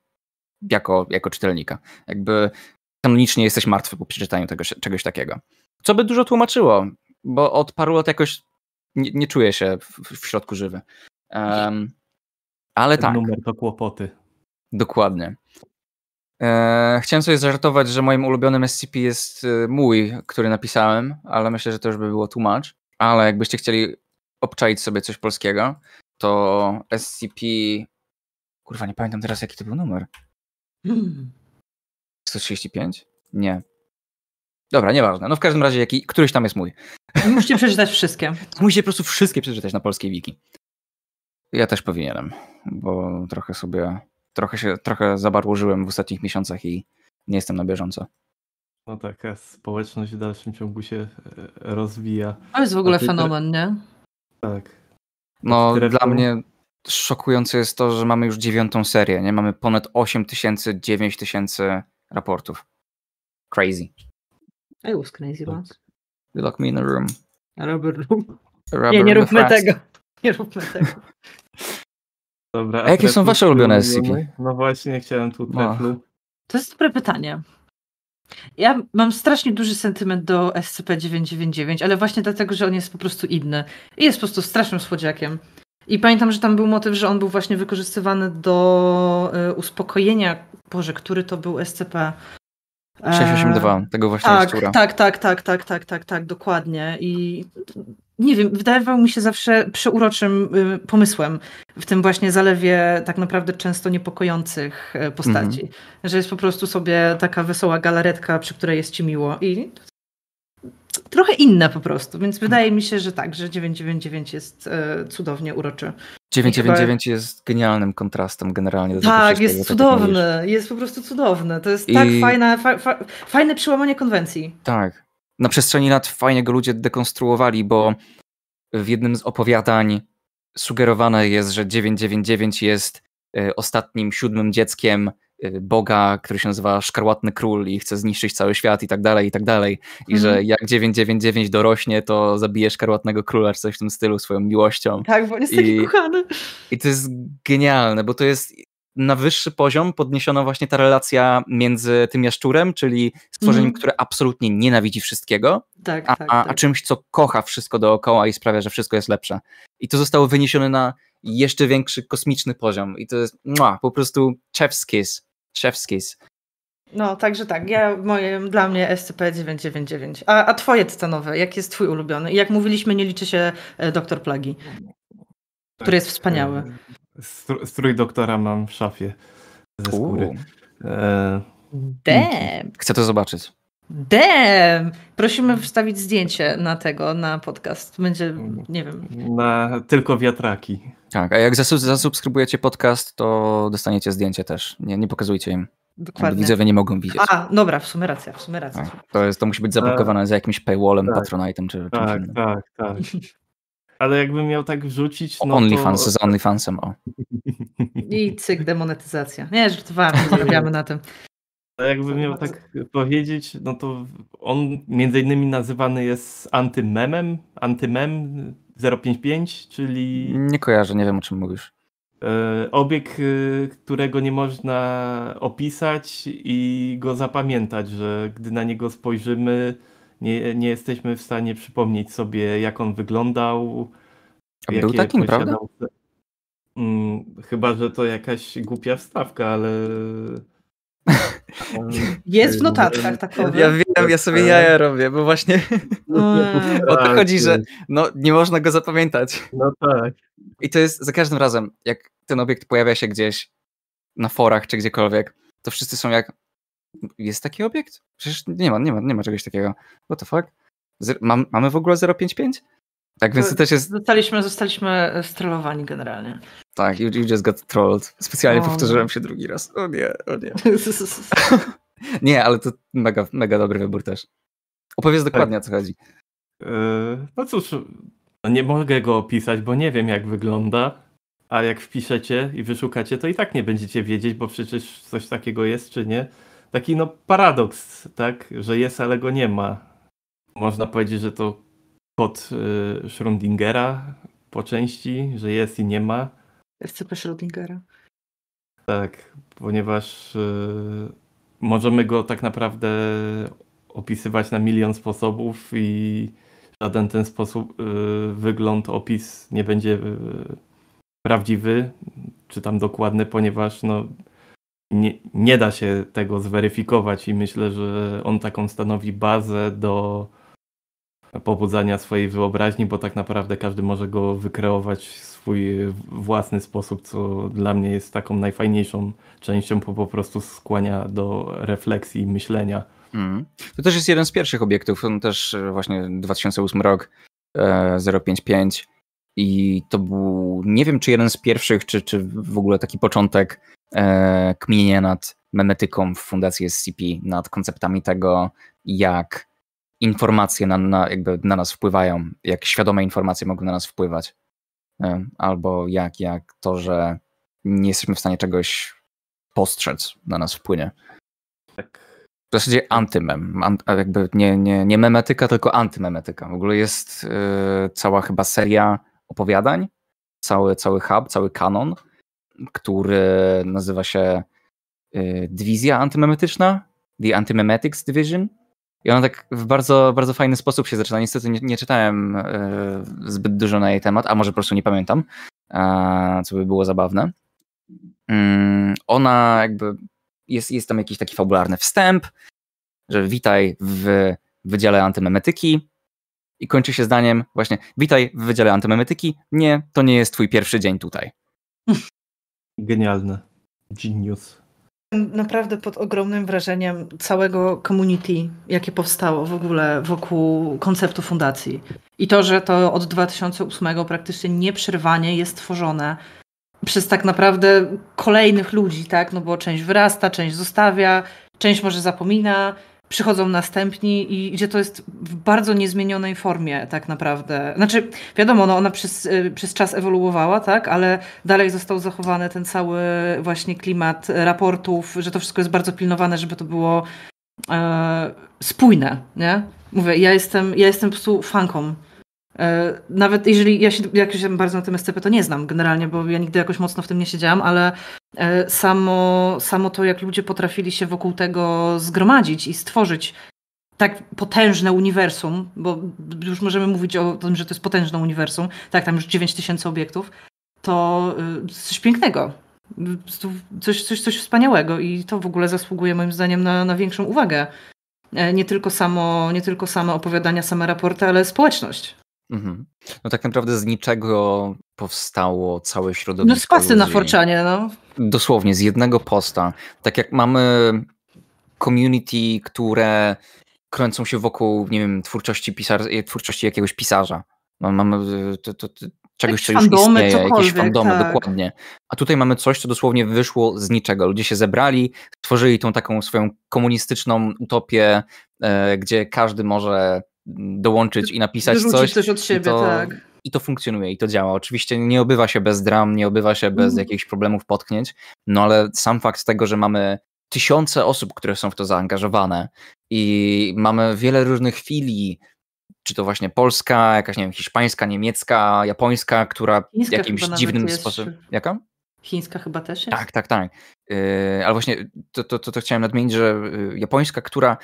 jako, jako czytelnika. Jakby kanonicznie jesteś martwy po przeczytaniu tego, czegoś takiego. Co by dużo tłumaczyło, bo od paru lat jakoś nie, nie czuję się w, w środku żywy. Um, ale Ten tak. Numer to kłopoty. Dokładnie. E, chciałem sobie zażartować, że moim ulubionym SCP jest e, mój, który napisałem, ale myślę, że to już by było tłumacz. Ale jakbyście chcieli obczaić sobie coś polskiego, to SCP. Kurwa, nie pamiętam teraz, jaki to był numer. 135? Nie. Dobra, nieważne. No w każdym razie jaki, któryś tam jest mój. Musicie przeczytać wszystkie. Musicie po prostu wszystkie przeczytać na polskiej wiki. Ja też powinienem, bo trochę sobie, trochę się, trochę zabarłożyłem w ostatnich miesiącach i nie jestem na bieżąco. No tak, a społeczność w dalszym ciągu się e, rozwija. To jest w ogóle fenomen, nie? Tak. No dla mnie szokujące jest to, że mamy już dziewiątą serię, nie? Mamy ponad 8 tysięcy, 9 tysięcy raportów. Crazy. I was crazy Look. once. You lock me in a room. A rubber room. A rubber nie, nie róbmy tego. Nie róbmy tego. Dobra, a jakie są wasze ulubione SCP? No właśnie, nie chciałem tu treflu. To jest dobre pytanie. Ja mam strasznie duży sentyment do SCP-999, ale właśnie dlatego, że on jest po prostu inny. I jest po prostu strasznym słodziakiem. I pamiętam, że tam był motyw, że on był właśnie wykorzystywany do e, uspokojenia. Boże, który to był SCP? 682, e, tego właśnie tak, Tak, tak, tak, tak, tak, tak, tak, dokładnie. I nie wiem, wydawał mi się zawsze przeuroczym y, pomysłem w tym właśnie zalewie tak naprawdę często niepokojących e, postaci. Mm -hmm. Że jest po prostu sobie taka wesoła galaretka, przy której jest ci miło i trochę inna po prostu, więc wydaje mi się, że tak, że 999 jest e, cudownie uroczy. 999 chyba... jest genialnym kontrastem generalnie. Do tak, jest tego, cudowny, tak jest po prostu cudowny. To jest tak I... tak fajne, fa, fa, fajne przełamanie konwencji. Tak. Na przestrzeni lat fajnie go ludzie dekonstruowali, bo w jednym z opowiadań sugerowane jest, że 999 jest e, ostatnim, siódmym dzieckiem Y, boga, który się nazywa Szkarłatny Król i chce zniszczyć cały świat i tak dalej, i tak dalej. I mhm. że jak 999 dorośnie, to zabije Szkarłatnego Króla czy coś w tym stylu swoją miłością. Tak, bo on jest I, taki kochany. I to jest genialne, bo to jest na wyższy poziom podniesiona właśnie ta relacja między tym jaszczurem, czyli stworzeniem, mhm. które absolutnie nienawidzi wszystkiego, tak, a, tak, tak. a czymś, co kocha wszystko dookoła i sprawia, że wszystko jest lepsze. I to zostało wyniesione na jeszcze większy kosmiczny poziom. I to jest mua, po prostu chef's kiss Szewskis. No, także tak. Ja, moje, dla mnie SCP-999. A, a twoje cenowe, jak jest twój ulubiony? I jak mówiliśmy, nie liczy się e, doktor Plagi, który jest wspaniały. E, strój doktora mam w szafie ze skóry. E... Damn! Chcę to zobaczyć. Dem! Prosimy wstawić zdjęcie na tego, na podcast. Będzie, nie wiem. Na tylko wiatraki. Tak, a jak zasubskrybujecie podcast, to dostaniecie zdjęcie też. Nie, nie pokazujcie im. Dokładnie. Widzowie nie mogą widzieć. A, dobra, w sumie racja, w sumie racja. Tak, to, jest, to musi być zablokowane za jakimś paywallem, tak. czy tak, czymś innym. Tak, tak, Ale jakbym miał tak wrzucić, no OnlyFans, to... z OnlyFansem, o. I cyk, demonetyzacja. Nie, żartowałem, zarabiamy na tym jakbym miał tak powiedzieć, no to on między innymi nazywany jest antymemem, antymem 055, czyli... Nie kojarzę, nie wiem o czym mówisz. E, obieg, e, którego nie można opisać i go zapamiętać, że gdy na niego spojrzymy, nie, nie jesteśmy w stanie przypomnieć sobie, jak on wyglądał. A był takim, prawda? Hmm, chyba, że to jakaś głupia wstawka, ale... Jest w no, notatkach takowe. Ja wiem, ja sobie jaja robię, bo właśnie no, no, o to tak, chodzi, że no, nie można go zapamiętać. No tak. I to jest za każdym razem, jak ten obiekt pojawia się gdzieś na forach czy gdziekolwiek, to wszyscy są jak jest taki obiekt? Przecież nie ma, nie ma, nie ma czegoś takiego. What the fuck? mam, mamy w ogóle 055? Tak, więc to, też jest. Zostaliśmy, zostaliśmy strollowani generalnie. Tak, you, you just got trolled. Specjalnie oh. powtórzyłem się drugi raz. O nie, o nie. nie, ale to mega, mega dobry wybór też. Opowiedz dokładnie tak. o co chodzi. Yy, no cóż, no nie mogę go opisać, bo nie wiem jak wygląda, a jak wpiszecie i wyszukacie, to i tak nie będziecie wiedzieć, bo przecież coś takiego jest czy nie. Taki no paradoks, tak, że jest, ale go nie ma. Można powiedzieć, że to pod y, Schrödingera po części, że jest i nie ma. SCP Schrödingera. Tak, ponieważ y, możemy go tak naprawdę opisywać na milion sposobów i żaden ten sposób, y, wygląd, opis nie będzie prawdziwy czy tam dokładny, ponieważ no, nie, nie da się tego zweryfikować i myślę, że on taką stanowi bazę do pobudzania swojej wyobraźni, bo tak naprawdę każdy może go wykreować w swój własny sposób, co dla mnie jest taką najfajniejszą częścią, bo po prostu skłania do refleksji i myślenia. Mm. To też jest jeden z pierwszych obiektów, on też e, właśnie 2008 rok, e, 055 i to był, nie wiem czy jeden z pierwszych, czy, czy w ogóle taki początek e, kminienia nad memetyką w fundacji SCP, nad konceptami tego, jak informacje na, na, jakby na nas wpływają, jak świadome informacje mogą na nas wpływać. E, albo jak, jak to, że nie jesteśmy w stanie czegoś postrzec, na nas wpłynie. Tak. W zasadzie antymem, an, jakby nie, nie, nie memetyka, tylko antymemetyka. W ogóle jest yy, cała chyba seria opowiadań, cały, cały hub, cały kanon, który nazywa się yy, Dywizja Antymemetyczna, The Antimemetics Division i ona tak w bardzo, bardzo fajny sposób się zaczyna. Niestety nie, nie czytałem e, zbyt dużo na jej temat, a może po prostu nie pamiętam, a, e, co by było zabawne. Mm, ona jakby jest, jest tam jakiś taki fabularny wstęp, że witaj w Wydziale Antymemetyki i kończy się zdaniem właśnie witaj w Wydziale Antymemetyki, nie, to nie jest twój pierwszy dzień tutaj. Genialne. Genius naprawdę pod ogromnym wrażeniem całego community, jakie powstało w ogóle wokół konceptu fundacji. I to, że to od 2008 praktycznie nieprzerwanie jest tworzone przez tak naprawdę kolejnych ludzi, tak? No bo część wyrasta, część zostawia, część może zapomina, przychodzą następni i gdzie to jest w bardzo niezmienionej formie tak naprawdę. Znaczy, wiadomo, no ona przez, y, przez czas ewoluowała, tak, ale dalej został zachowany ten cały właśnie klimat raportów, że to wszystko jest bardzo pilnowane, żeby to było e, spójne, nie? Mówię, ja jestem, ja jestem po prostu fanką E, nawet jeżeli ja się, jak bardzo na tym SCP to nie znam generalnie, bo ja nigdy jakoś mocno w tym nie siedziałam, ale e, samo, samo to, jak ludzie potrafili się wokół tego zgromadzić i stworzyć tak potężne uniwersum, bo już możemy mówić o tym, że to jest potężne uniwersum, tak, tam już 9000 obiektów, to e, coś pięknego. Coś, coś, coś wspaniałego i to w ogóle zasługuje moim zdaniem na, na większą uwagę. Nie tylko, samo, nie tylko same opowiadania, same raporty, ale społeczność. Mhm. No tak naprawdę z niczego powstało całe środowisko. No z pasty ludzi. na forczanie, no. Dosłownie, z jednego posta. Tak jak mamy community, które kręcą się wokół, nie wiem, twórczości, pisar e, twórczości jakiegoś pisarza. No, mamy e, to, to, to, czegoś, co już istnieje, jakieś fandomy, tak. dokładnie. A tutaj mamy coś, co dosłownie wyszło z niczego. Ludzie się zebrali, tworzyli tą taką swoją komunistyczną utopię, e, gdzie każdy może dołączyć i napisać coś. coś od siebie, i to, tak. I to funkcjonuje i to działa. Oczywiście nie obywa się bez dram, nie obywa się bez mm. jakichś problemów potknięć, no ale sam fakt tego, że mamy tysiące osób, które są w to zaangażowane i mamy wiele różnych filii, czy to właśnie polska, jakaś, nie wiem, hiszpańska, niemiecka, japońska, która Chińska jakimś dziwnym sposobem... Jaka? Chińska chyba też jest? Tak, tak, tak. Yy, ale właśnie to, to, to, to chciałem nadmienić, że y, japońska, która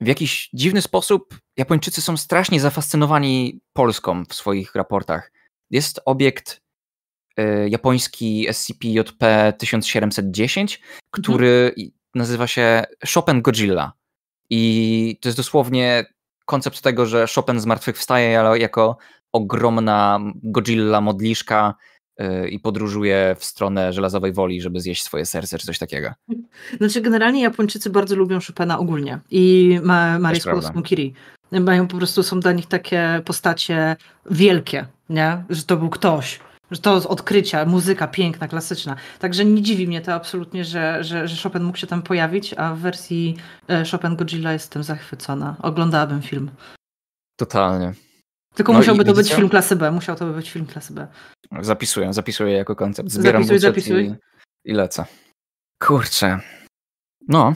w jakiś dziwny sposób Japończycy są strasznie zafascynowani Polską w swoich raportach. Jest obiekt y, japoński SCP-JP-1710, mhm. który mhm. nazywa się Chopin Godzilla. I to jest dosłownie koncept tego, że Chopin zmartwychwstaje, wstaje jako ogromna Godzilla modliszka, Y, i podróżuje w stronę żelazowej woli, żeby zjeść swoje serce czy coś takiego. Znaczy, generalnie Japończycy bardzo lubią Chopina ogólnie i ma Mariusz Smukiri. Mają po prostu, są dla nich takie postacie wielkie, nie? że to był ktoś. Że to odkrycia, muzyka piękna, klasyczna. Także nie dziwi mnie to absolutnie, że, że, że Chopin mógł się tam pojawić, a w wersji e, Chopin Godzilla jestem zachwycona. Oglądałabym film. Totalnie. Tylko no musiałby to być film klasy B. Musiał to być film klasy B. Zapisuję, zapisuję jako koncept. Zbieram zapisuj, zapisuj. I, i lecę. Kurczę. No.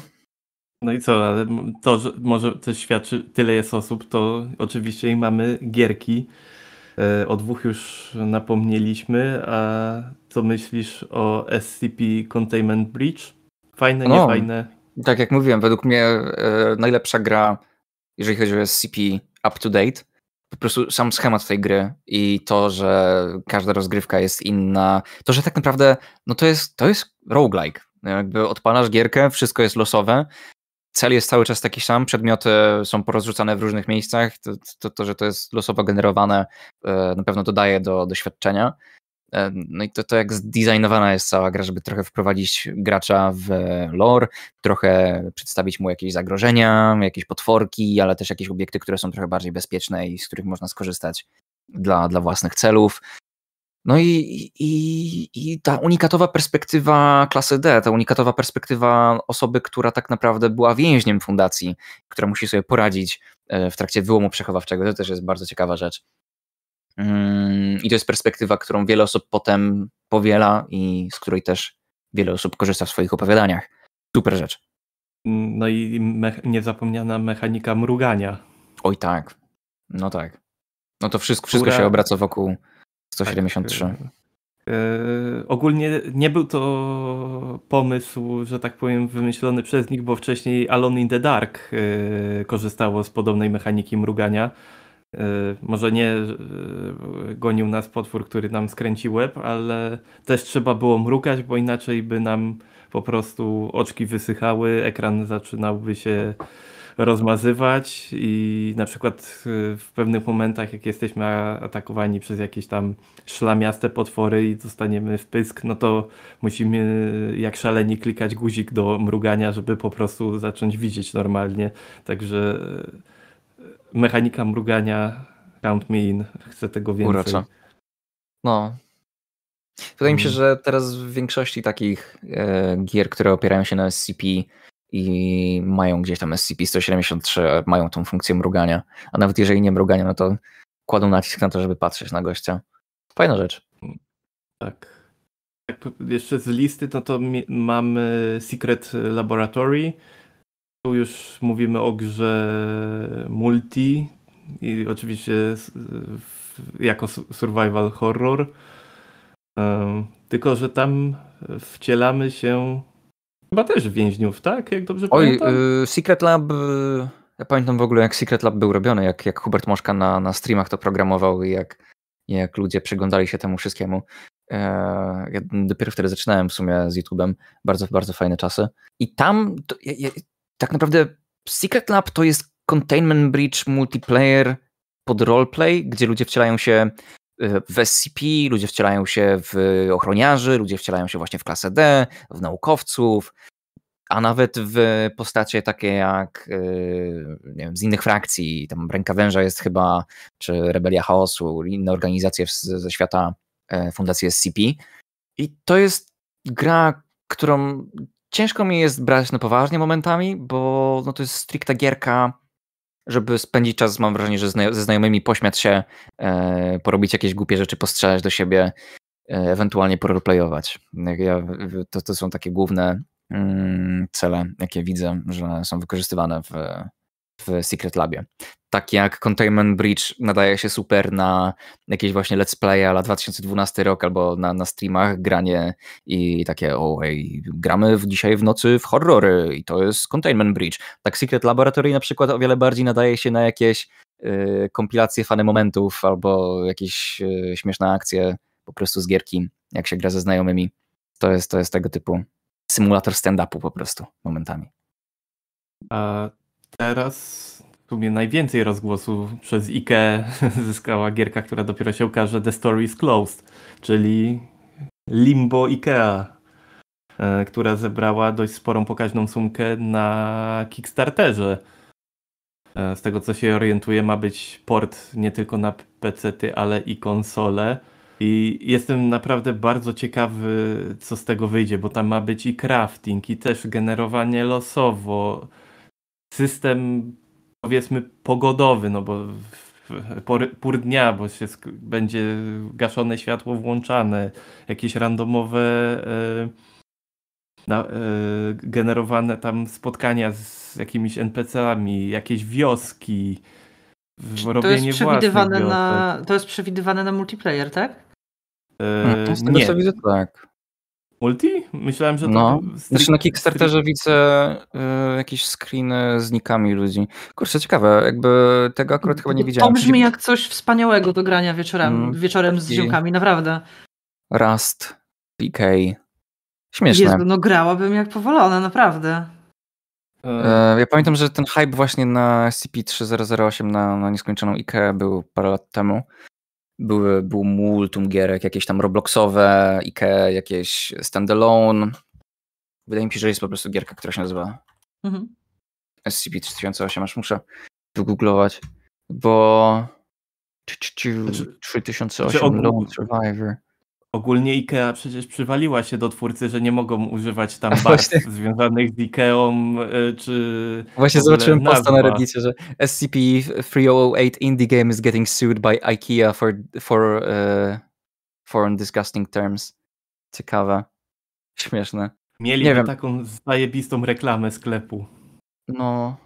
No i co, ale to, że może też świadczy, tyle jest osób, to oczywiście i mamy gierki. E, o dwóch już napomnieliśmy, a co myślisz o SCP Containment Breach? Fajne, no, niefajne? Tak jak mówiłem, według mnie e, najlepsza gra, jeżeli chodzi o SCP up to date, po prostu sam schemat tej gry i to, że każda rozgrywka jest inna, to, że tak naprawdę no to jest, to jest roguelike. Jakby odpalasz gierkę, wszystko jest losowe, cel jest cały czas taki sam, przedmioty są porozrzucane w różnych miejscach, to, to, to że to jest losowo generowane e, na pewno dodaje do doświadczenia, E, no i to, to jak zdesignowana jest cała gra, żeby trochę wprowadzić gracza w lore, trochę przedstawić mu jakieś zagrożenia, jakieś potworki, ale też jakieś obiekty, które są trochę bardziej bezpieczne i z których można skorzystać dla, dla własnych celów. No i, i, i ta unikatowa perspektywa klasy D, ta unikatowa perspektywa osoby, która tak naprawdę była więźniem fundacji, która musi sobie poradzić e, w trakcie wyłomu przechowawczego, to też jest bardzo ciekawa rzecz. Mm, I to jest perspektywa, którą wiele osób potem powiela i z której też wiele osób korzysta w swoich opowiadaniach. Super rzecz. No i me niezapomniana mechanika mrugania. Oj tak, no tak. No to wszystko, wszystko się obraca wokół 173. Tak, yy, ogólnie nie był to pomysł, że tak powiem, wymyślony przez nich, bo wcześniej Alone in the Dark yy, korzystało z podobnej mechaniki mrugania Y, może nie y, gonił nas potwór, który nam skręcił łeb, ale też trzeba było mrukać, bo inaczej by nam po prostu oczki wysychały, ekran zaczynałby się rozmazywać i na przykład y, w pewnych momentach, jak jesteśmy atakowani przez jakieś tam szlamiaste potwory i dostaniemy w pysk, no to musimy jak szaleni klikać guzik do mrugania, żeby po prostu zacząć widzieć normalnie. Także mechanika mrugania count me in, chcę tego więcej. Uracza. No. Wydaje mi się, mhm. że teraz w większości takich e, gier, które opierają się na SCP i mają gdzieś tam SCP-173, e, mają tą funkcję mrugania, a nawet jeżeli nie mrugania, no to kładą nacisk na to, żeby patrzeć na gościa. Fajna rzecz. Tak. Jeszcze z listy, no to mamy Secret Laboratory, tu już mówimy o grze multi i oczywiście jako survival horror. Tylko, że tam wcielamy się chyba też więźniów, tak? Jak dobrze Oj, pamiętam? Oj, y, Secret Lab... Y, ja pamiętam w ogóle, jak Secret Lab był robiony, jak, jak Hubert Moszka na, na streamach to programował i jak, jak ludzie przyglądali się temu wszystkiemu. E, ja dopiero wtedy zaczynałem w sumie z YouTube'em. Bardzo, bardzo fajne czasy. I tam, to, ja, tak naprawdę Secret Lab to jest containment bridge multiplayer pod roleplay, gdzie ludzie wcielają się e, w SCP, ludzie wcielają się w ochroniarzy, ludzie wcielają się właśnie w klasę D, w naukowców, a nawet w postacie takie jak e, nie wiem, z innych frakcji, tam Ręka Węża jest chyba, czy Rebelia Chaosu, inne organizacje ze świata e, Fundacji SCP. I to jest gra, którą ciężko mi jest brać na poważnie momentami, bo no to jest stricte gierka, żeby spędzić czas, mam wrażenie, że ze znajomymi pośmiać się, e, porobić jakieś głupie rzeczy, postrzelać do siebie, e, ewentualnie poroleplayować. Ja, to, to są takie główne mm, cele, jakie widzę, że są wykorzystywane w, w Secret Labie. Tak jak Containment Bridge nadaje się super na jakieś właśnie let's play ala 2012 rok albo na, na streamach granie i takie o gramy w, dzisiaj w nocy w horrory i to jest Containment Bridge. Tak Secret Laboratory na przykład o wiele bardziej nadaje się na jakieś y, kompilacje fany momentów albo jakieś y, śmieszne akcje po prostu z gierki, jak się gra ze znajomymi. To jest, to jest tego typu symulator stand-upu po prostu momentami. A teraz w sumie najwięcej rozgłosu przez IKE zyskała gierka, która dopiero się ukaże The Story is Closed, czyli Limbo IKEA, e, która zebrała dość sporą pokaźną sumkę na Kickstarterze. E, z tego co się orientuję, ma być port nie tylko na PC, ale i konsole. I jestem naprawdę bardzo ciekawy, co z tego wyjdzie, bo tam ma być i crafting, i też generowanie losowo, system powiedzmy pogodowy, no bo pory, pór dnia, bo się będzie gaszone światło włączane, jakieś randomowe e, na, e, generowane tam spotkania z jakimiś NPC-ami, jakieś wioski, to jest przewidywane na To jest przewidywane na multiplayer, tak? E, no, to nie. tak. Multi? Myślałem, że to. No. Znaczy na Kickstarterze widzę y, jakieś screeny z nikami ludzi. Kurczę, ciekawe, jakby tego akurat chyba nie widziałem. To brzmi jak coś wspaniałego do grania wieczorem, mm, wieczorem z ziółkami. naprawdę. Rust, PK. Śmieszne. Jezu, no grałabym jak powolona, naprawdę. E, e, ja pamiętam, że ten hype właśnie na CP3008 na, na nieskończoną IKEA był parę lat temu. Były, był multum gierek, jakieś tam Robloxowe, IKEA, jakieś standalone. Wydaje mi się, że jest po prostu gierka, która się nazywa mhm. SCP-3008, aż muszę wygooglować, bo 3008 znaczy Lone Survivor. Ogólnie IKEA przecież przywaliła się do twórcy, że nie mogą używać tam barw związanych z IKEA e, czy... Właśnie zobaczyłem nazwa. posta na Reddicie, że SCP-3008 indie game is getting sued by IKEA for, for uh, disgusting terms. Ciekawe. Śmieszne. Mieli nie wiem. taką zajebistą reklamę sklepu. No,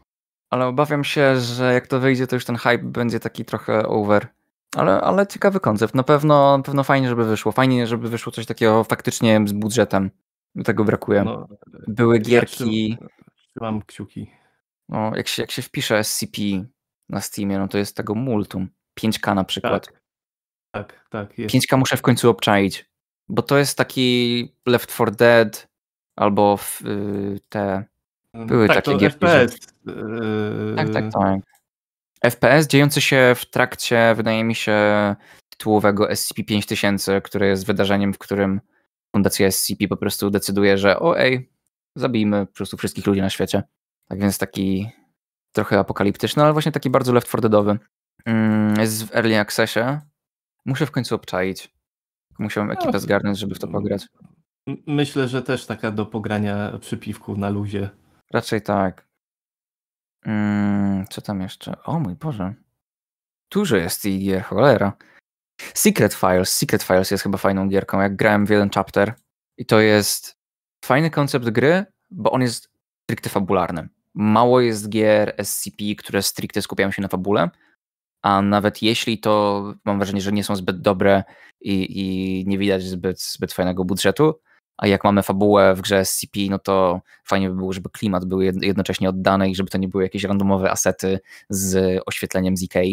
ale obawiam się, że jak to wyjdzie, to już ten hype będzie taki trochę over. Ale, ale ciekawy koncept. Na pewno, na pewno fajnie, żeby wyszło. Fajnie, żeby wyszło coś takiego faktycznie z budżetem. Tego brakuje. No, Były gierki. Ja trzymam kciuki. No, jak, się, jak się wpisze SCP na Steamie, no to jest tego multum. 5K na przykład. Tak, tak. tak jest. 5K muszę w końcu obczaić. Bo to jest taki Left 4 Dead albo w, y, te. Mm, Były tak, takie to gierki. FPS. Że... Yy... Tak, tak, tak. FPS dziejący się w trakcie, wydaje mi się, tytułowego SCP-5000, które jest wydarzeniem, w którym Fundacja SCP po prostu decyduje, że o zabijmy po prostu wszystkich ludzi na świecie. Tak więc taki trochę apokaliptyczny, ale właśnie taki bardzo Left 4 mm, Jest w Early Accessie. Muszę w końcu obczaić. Musiałem ekipę zgarnąć, żeby w to pograć. Myślę, że też taka do pogrania przy piwku na luzie. Raczej tak. Mm, co tam jeszcze? O mój Boże. Dużo jest i gier, cholera. Secret Files. Secret Files jest chyba fajną gierką, jak grałem w jeden chapter. I to jest fajny koncept gry, bo on jest stricte fabularny. Mało jest gier SCP, które stricte skupiają się na fabule, a nawet jeśli to mam wrażenie, że nie są zbyt dobre i, i nie widać zbyt, zbyt fajnego budżetu, a jak mamy fabułę w grze SCP, no to fajnie by było, żeby klimat był jednocześnie oddany i żeby to nie były jakieś randomowe asety z oświetleniem ZK. E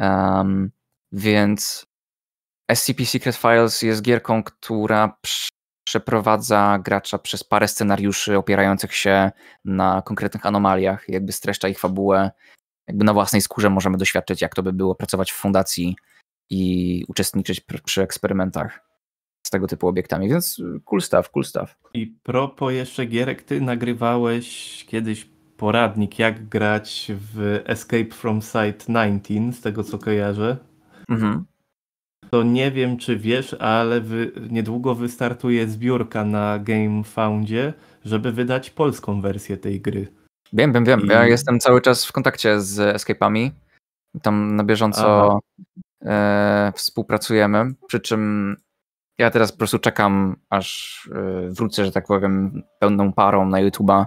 um, więc SCP Secret Files jest gierką, która przeprowadza gracza przez parę scenariuszy opierających się na konkretnych anomaliach, jakby streszcza ich fabułę. Jakby na własnej skórze możemy doświadczyć, jak to by było pracować w fundacji i uczestniczyć pr przy eksperymentach tego typu obiektami, więc cool stuff, cool stuff. I propo jeszcze Gierek, ty nagrywałeś kiedyś poradnik, jak grać w Escape from Site 19, z tego co kojarzę. Mhm. To nie wiem, czy wiesz, ale wy, niedługo wystartuje zbiórka na GameFoundzie, żeby wydać polską wersję tej gry. Wiem, wiem, wiem. I... Ja jestem cały czas w kontakcie z Escape'ami. Tam na bieżąco e, współpracujemy. Przy czym ja teraz po prostu czekam, aż e, wrócę, że tak powiem, pełną parą na YouTube'a,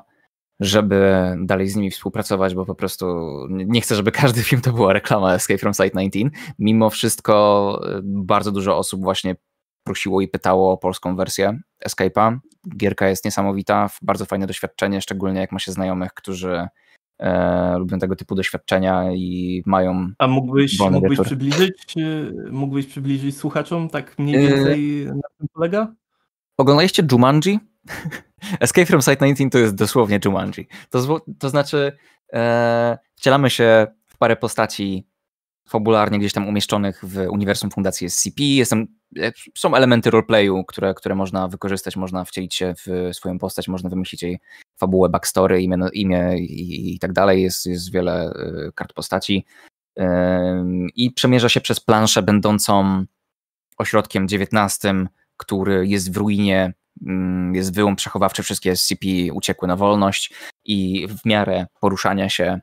żeby dalej z nimi współpracować, bo po prostu nie chcę, żeby każdy film to była reklama Escape from Site 19. Mimo wszystko e, bardzo dużo osób właśnie prosiło i pytało o polską wersję Escape'a. Gierka jest niesamowita, bardzo fajne doświadczenie, szczególnie jak ma się znajomych, którzy e, lubią tego typu doświadczenia i mają. A mógłbyś, mógłbyś przybliżyć, e, mógłbyś przybliżyć słuchaczom tak mniej e, więcej na czym polega? Oglądaliście Jumanji? Escape from Site 19 to jest dosłownie Jumanji. To, to znaczy, e, wcielamy się w parę postaci fabularnie gdzieś tam umieszczonych w uniwersum fundacji SCP. Jestem, e, są elementy roleplayu, które, które można wykorzystać, można wcielić się w swoją postać, można wymyślić jej fabułę, backstory, imię, no, imię i, i tak dalej. Jest, jest wiele e, kart postaci. I przemierza się przez planszę będącą ośrodkiem XIX, który jest w ruinie, mm, jest wyłom przechowawczy, wszystkie SCP uciekły na wolność i w miarę poruszania się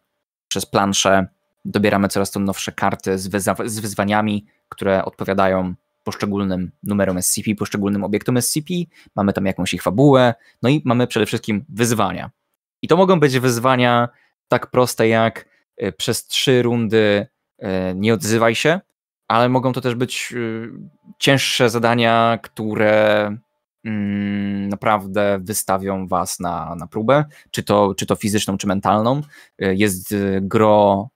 przez planszę dobieramy coraz to nowsze karty z, wyza- z wyzwaniami, które odpowiadają poszczególnym numerom SCP, poszczególnym obiektom SCP, mamy tam jakąś ich fabułę, no i mamy przede wszystkim wyzwania. I to mogą być wyzwania tak proste jak y, przez trzy rundy y, nie odzywaj się, ale mogą to też być y, cięższe zadania, które mm, naprawdę wystawią was na, na próbę, czy to, czy to fizyczną, czy mentalną. Jest gro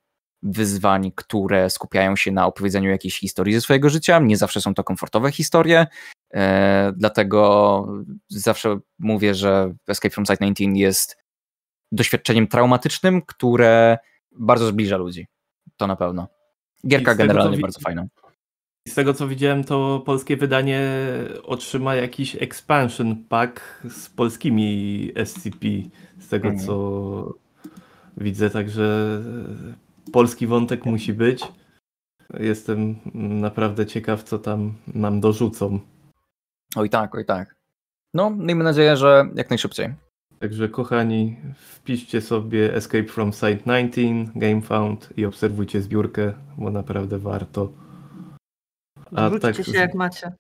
wyzwań, które skupiają się na opowiedzeniu jakiejś historii ze swojego życia. Nie zawsze są to komfortowe historie, e, dlatego zawsze mówię, że Escape from Site 19 jest doświadczeniem traumatycznym, które bardzo zbliża ludzi. To na pewno. Gierka generalnie bardzo fajna. Z tego co widziałem, to polskie wydanie otrzyma jakiś expansion pack z polskimi SCP. Z tego mhm. co widzę, także polski wątek musi być. Jestem naprawdę ciekaw, co tam nam dorzucą. Oj tak, oj tak. No, miejmy nadzieję, że jak najszybciej. Także kochani, wpiszcie sobie Escape from Site 19, Game Found i obserwujcie zbiórkę, bo naprawdę warto. A tak, się jak macie.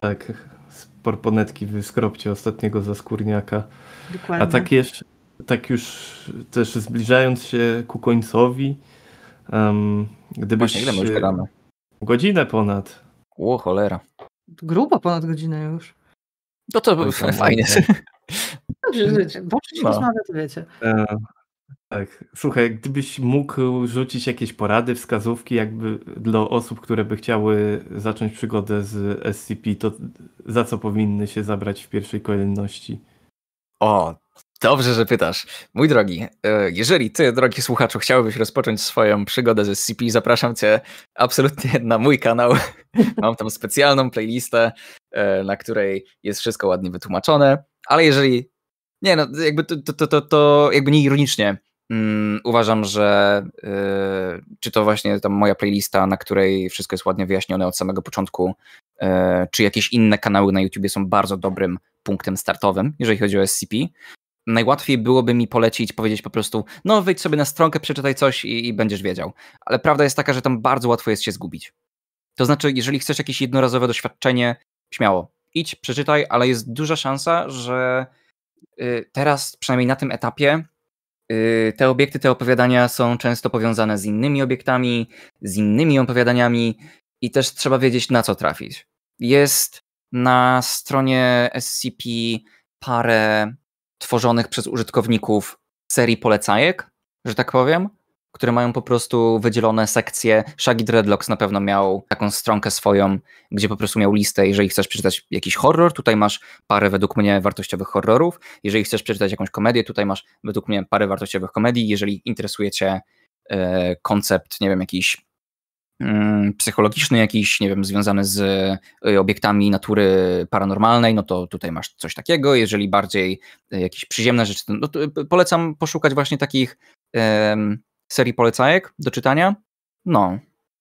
Tak, z porponetki wyskropcie ostatniego zaskórniaka. Dokładnie. A tak jeszcze, tak już też zbliżając się ku końcowi, um, gdybyś... Właśnie, ile my już Godzinę ponad. Ło, cholera. Grubo ponad godzinę już. No to Oj, fajnie. Dobrze, życie. No. się no. to wiecie. E, tak. Słuchaj, gdybyś mógł rzucić jakieś porady, wskazówki jakby dla osób, które by chciały zacząć przygodę z SCP, to za co powinny się zabrać w pierwszej kolejności? O, Dobrze, że pytasz. Mój drogi, e, jeżeli ty, drogi słuchaczu, chciałbyś rozpocząć swoją przygodę ze SCP, zapraszam cię absolutnie na mój kanał. Mam tam specjalną playlistę, e, na której jest wszystko ładnie wytłumaczone, ale jeżeli nie, no jakby to, to, to, to jakby nie ironicznie, mm, uważam, że yy, czy to właśnie tam moja playlista, na której wszystko jest ładnie wyjaśnione od samego początku, yy, czy jakieś inne kanały na YouTube są bardzo dobrym punktem startowym, jeżeli chodzi o SCP, najłatwiej byłoby mi polecić, powiedzieć po prostu, no wyjdź sobie na stronkę, przeczytaj coś i, i będziesz wiedział. Ale prawda jest taka, że tam bardzo łatwo jest się zgubić. To znaczy, jeżeli chcesz jakieś jednorazowe doświadczenie, śmiało, idź, przeczytaj, ale jest duża szansa, że y, teraz, przynajmniej na tym etapie, y, te obiekty, te opowiadania są często powiązane z innymi obiektami, z innymi opowiadaniami i też trzeba wiedzieć, na co trafić. Jest na stronie SCP parę tworzonych przez użytkowników serii polecajek, że tak powiem, które mają po prostu wydzielone sekcje. Shaggy Dreadlocks na pewno miał taką stronkę swoją, gdzie po prostu miał listę, jeżeli chcesz przeczytać jakiś horror, tutaj masz parę według mnie wartościowych horrorów, jeżeli chcesz przeczytać jakąś komedię, tutaj masz według mnie parę wartościowych komedii, jeżeli interesuje cię yy, koncept, nie wiem, jakiś Mm, psychologiczny jakiś, nie wiem, związany z y, obiektami natury paranormalnej, no to tutaj masz coś takiego. Jeżeli bardziej y, jakieś przyziemne rzeczy, no to y, polecam poszukać właśnie takich um, serii polecajek do czytania. No,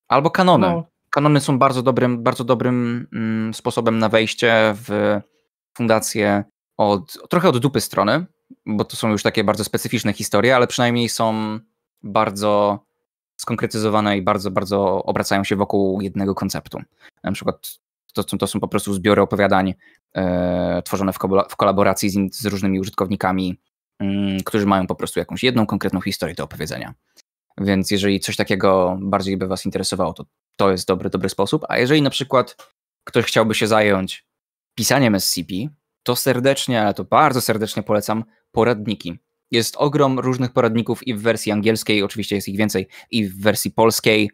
albo kanony. No. Kanony są bardzo dobrym, bardzo dobrym mm, sposobem na wejście w fundację od, trochę od dupy strony, bo to są już takie bardzo specyficzne historie, ale przynajmniej są bardzo skonkretyzowane i bardzo, bardzo obracają się wokół jednego konceptu. Na przykład to, to są po prostu zbiory opowiadań e, tworzone w, ko w kolaboracji z, z, różnymi użytkownikami, mm, którzy mają po prostu jakąś jedną konkretną historię do opowiedzenia. Więc jeżeli coś takiego bardziej by Was interesowało, to to jest dobry, dobry sposób. A jeżeli na przykład ktoś chciałby się zająć pisaniem SCP, to serdecznie, ale to bardzo serdecznie polecam poradniki jest ogrom różnych poradników i w wersji angielskiej, oczywiście jest ich więcej, i w wersji polskiej,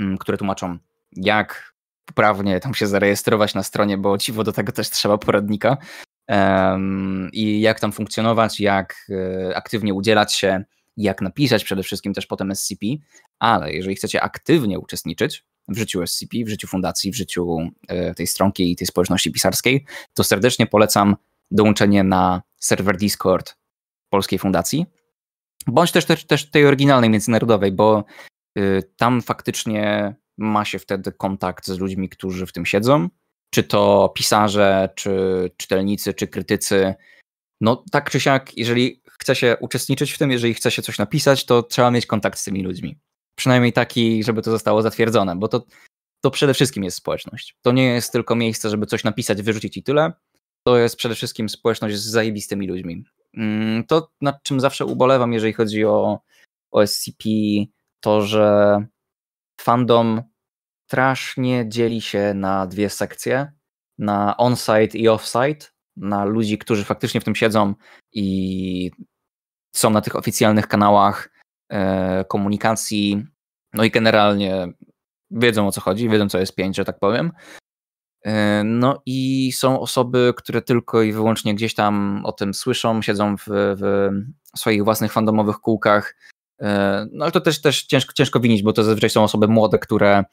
mm, które tłumaczą, jak prawnie tam się zarejestrować na stronie, bo ciwo do tego też trzeba poradnika. Um, I jak tam funkcjonować, jak e, aktywnie udzielać się, jak napisać przede wszystkim też potem SCP. Ale jeżeli chcecie aktywnie uczestniczyć w życiu SCP, w życiu fundacji, w życiu e, tej stronki i tej społeczności pisarskiej, to serdecznie polecam dołączenie na serwer Discord polskiej fundacji, bądź też, też, też tej oryginalnej międzynarodowej, bo y, tam faktycznie ma się wtedy kontakt z ludźmi, którzy w tym siedzą, czy to pisarze, czy czytelnicy, czy krytycy. No tak czy siak, jeżeli chce się uczestniczyć w tym, jeżeli chce się coś napisać, to trzeba mieć kontakt z tymi ludźmi. Przynajmniej taki, żeby to zostało zatwierdzone, bo to, to przede wszystkim jest społeczność. To nie jest tylko miejsce, żeby coś napisać, wyrzucić i tyle. To jest przede wszystkim społeczność z zajebistymi ludźmi. Mm, to, nad czym zawsze ubolewam, jeżeli chodzi o, o SCP, to że fandom strasznie dzieli się na dwie sekcje, na on-site i off-site, na ludzi, którzy faktycznie w tym siedzą i są na tych oficjalnych kanałach e, komunikacji, no i generalnie wiedzą o co chodzi, wiedzą co jest pięć, że tak powiem, E, no i są osoby, które tylko i wyłącznie gdzieś tam o tym słyszą, siedzą w, w swoich własnych fandomowych kółkach. E, no ale to też, też ciężko, ciężko winić, bo to zazwyczaj są osoby młode, które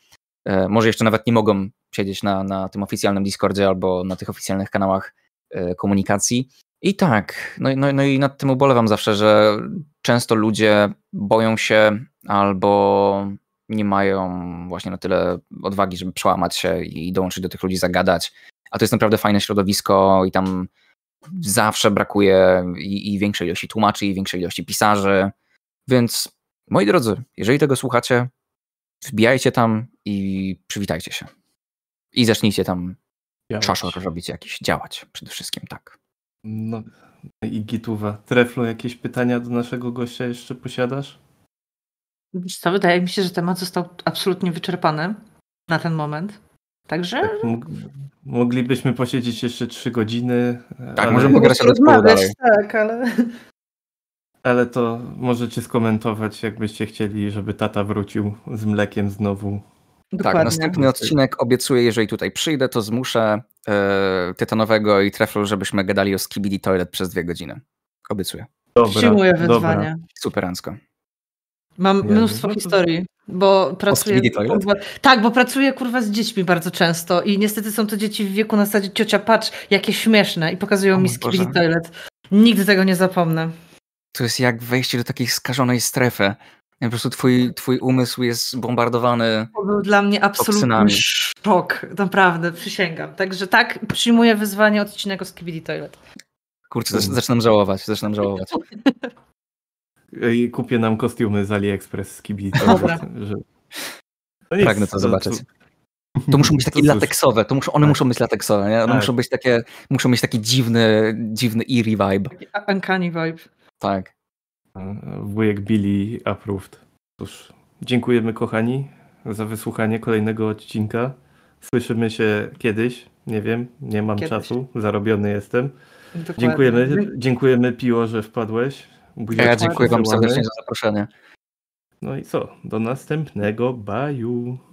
e, może jeszcze nawet nie mogą siedzieć na, na tym oficjalnym Discordzie albo na tych oficjalnych kanałach komunikacji. I tak, no, no, no i nad tym ubolewam zawsze, że często ludzie boją się albo nie mają właśnie na tyle odwagi, żeby przełamać się i dołączyć do tych ludzi, zagadać. A to jest naprawdę fajne środowisko i tam zawsze brakuje i, i większej ilości tłumaczy, i większej ilości pisarzy. Więc moi drodzy, jeżeli tego słuchacie, wbijajcie tam i przywitajcie się. I zacznijcie tam działać. czaszor robić jakiś, działać przede wszystkim, tak. No i gituwa. Treflu, jakieś pytania do naszego gościa jeszcze posiadasz? Wiesz co, wydaje mi się, że temat został absolutnie wyczerpany na ten moment. Także. Tak, moglibyśmy posiedzieć jeszcze trzy godziny. Tak, ale... może pograć ale Tak, ale. Ale to możecie skomentować, jakbyście chcieli, żeby tata wrócił z mlekiem znowu. Dokładnie. Tak, następny odcinek obiecuję, jeżeli tutaj przyjdę, to zmuszę yy, e, Tytanowego i Treflu, żebyśmy gadali o Skibidi Toilet przez dwie godziny. Obiecuję. Dobra, Przyjmuję wyzwanie. Mam nie, mnóstwo historii, bo pracuję. Kurwa, tak, bo pracuję kurwa z dziećmi bardzo często i niestety są to dzieci w wieku na zasadzie ciocia patrz, jakie śmieszne i pokazują o mi skibidi toilet. Nigdy tego nie zapomnę. To jest jak wejście do takiej skażonej strefy. Po prostu twój, twój umysł jest bombardowany. To był dla mnie absolutny szok, naprawdę, przysięgam. Także tak, przyjmuję wyzwanie odcinek o Skibidi Toilet. Kurczę, zaczynam żałować, zaczynam żałować. i kupię nam kostiumy z AliExpress z kibicą. Że... No Pragnę to, zobaczyć. To muszą być takie to lateksowe, to muszą, one tak. muszą być lateksowe, nie? One tak. muszą być takie, muszą mieć taki dziwny, dziwny eerie vibe. Taki uncanny vibe. Tak. Wujek Billy approved. Cóż, dziękujemy kochani za wysłuchanie kolejnego odcinka. Słyszymy się kiedyś, nie wiem, nie mam kiedyś. czasu, zarobiony jestem. Dziękujemy, dziękujemy Piło, że wpadłeś, ja dziękuję Wam serdecznie za zaproszenie. No i co? Do następnego. Baju.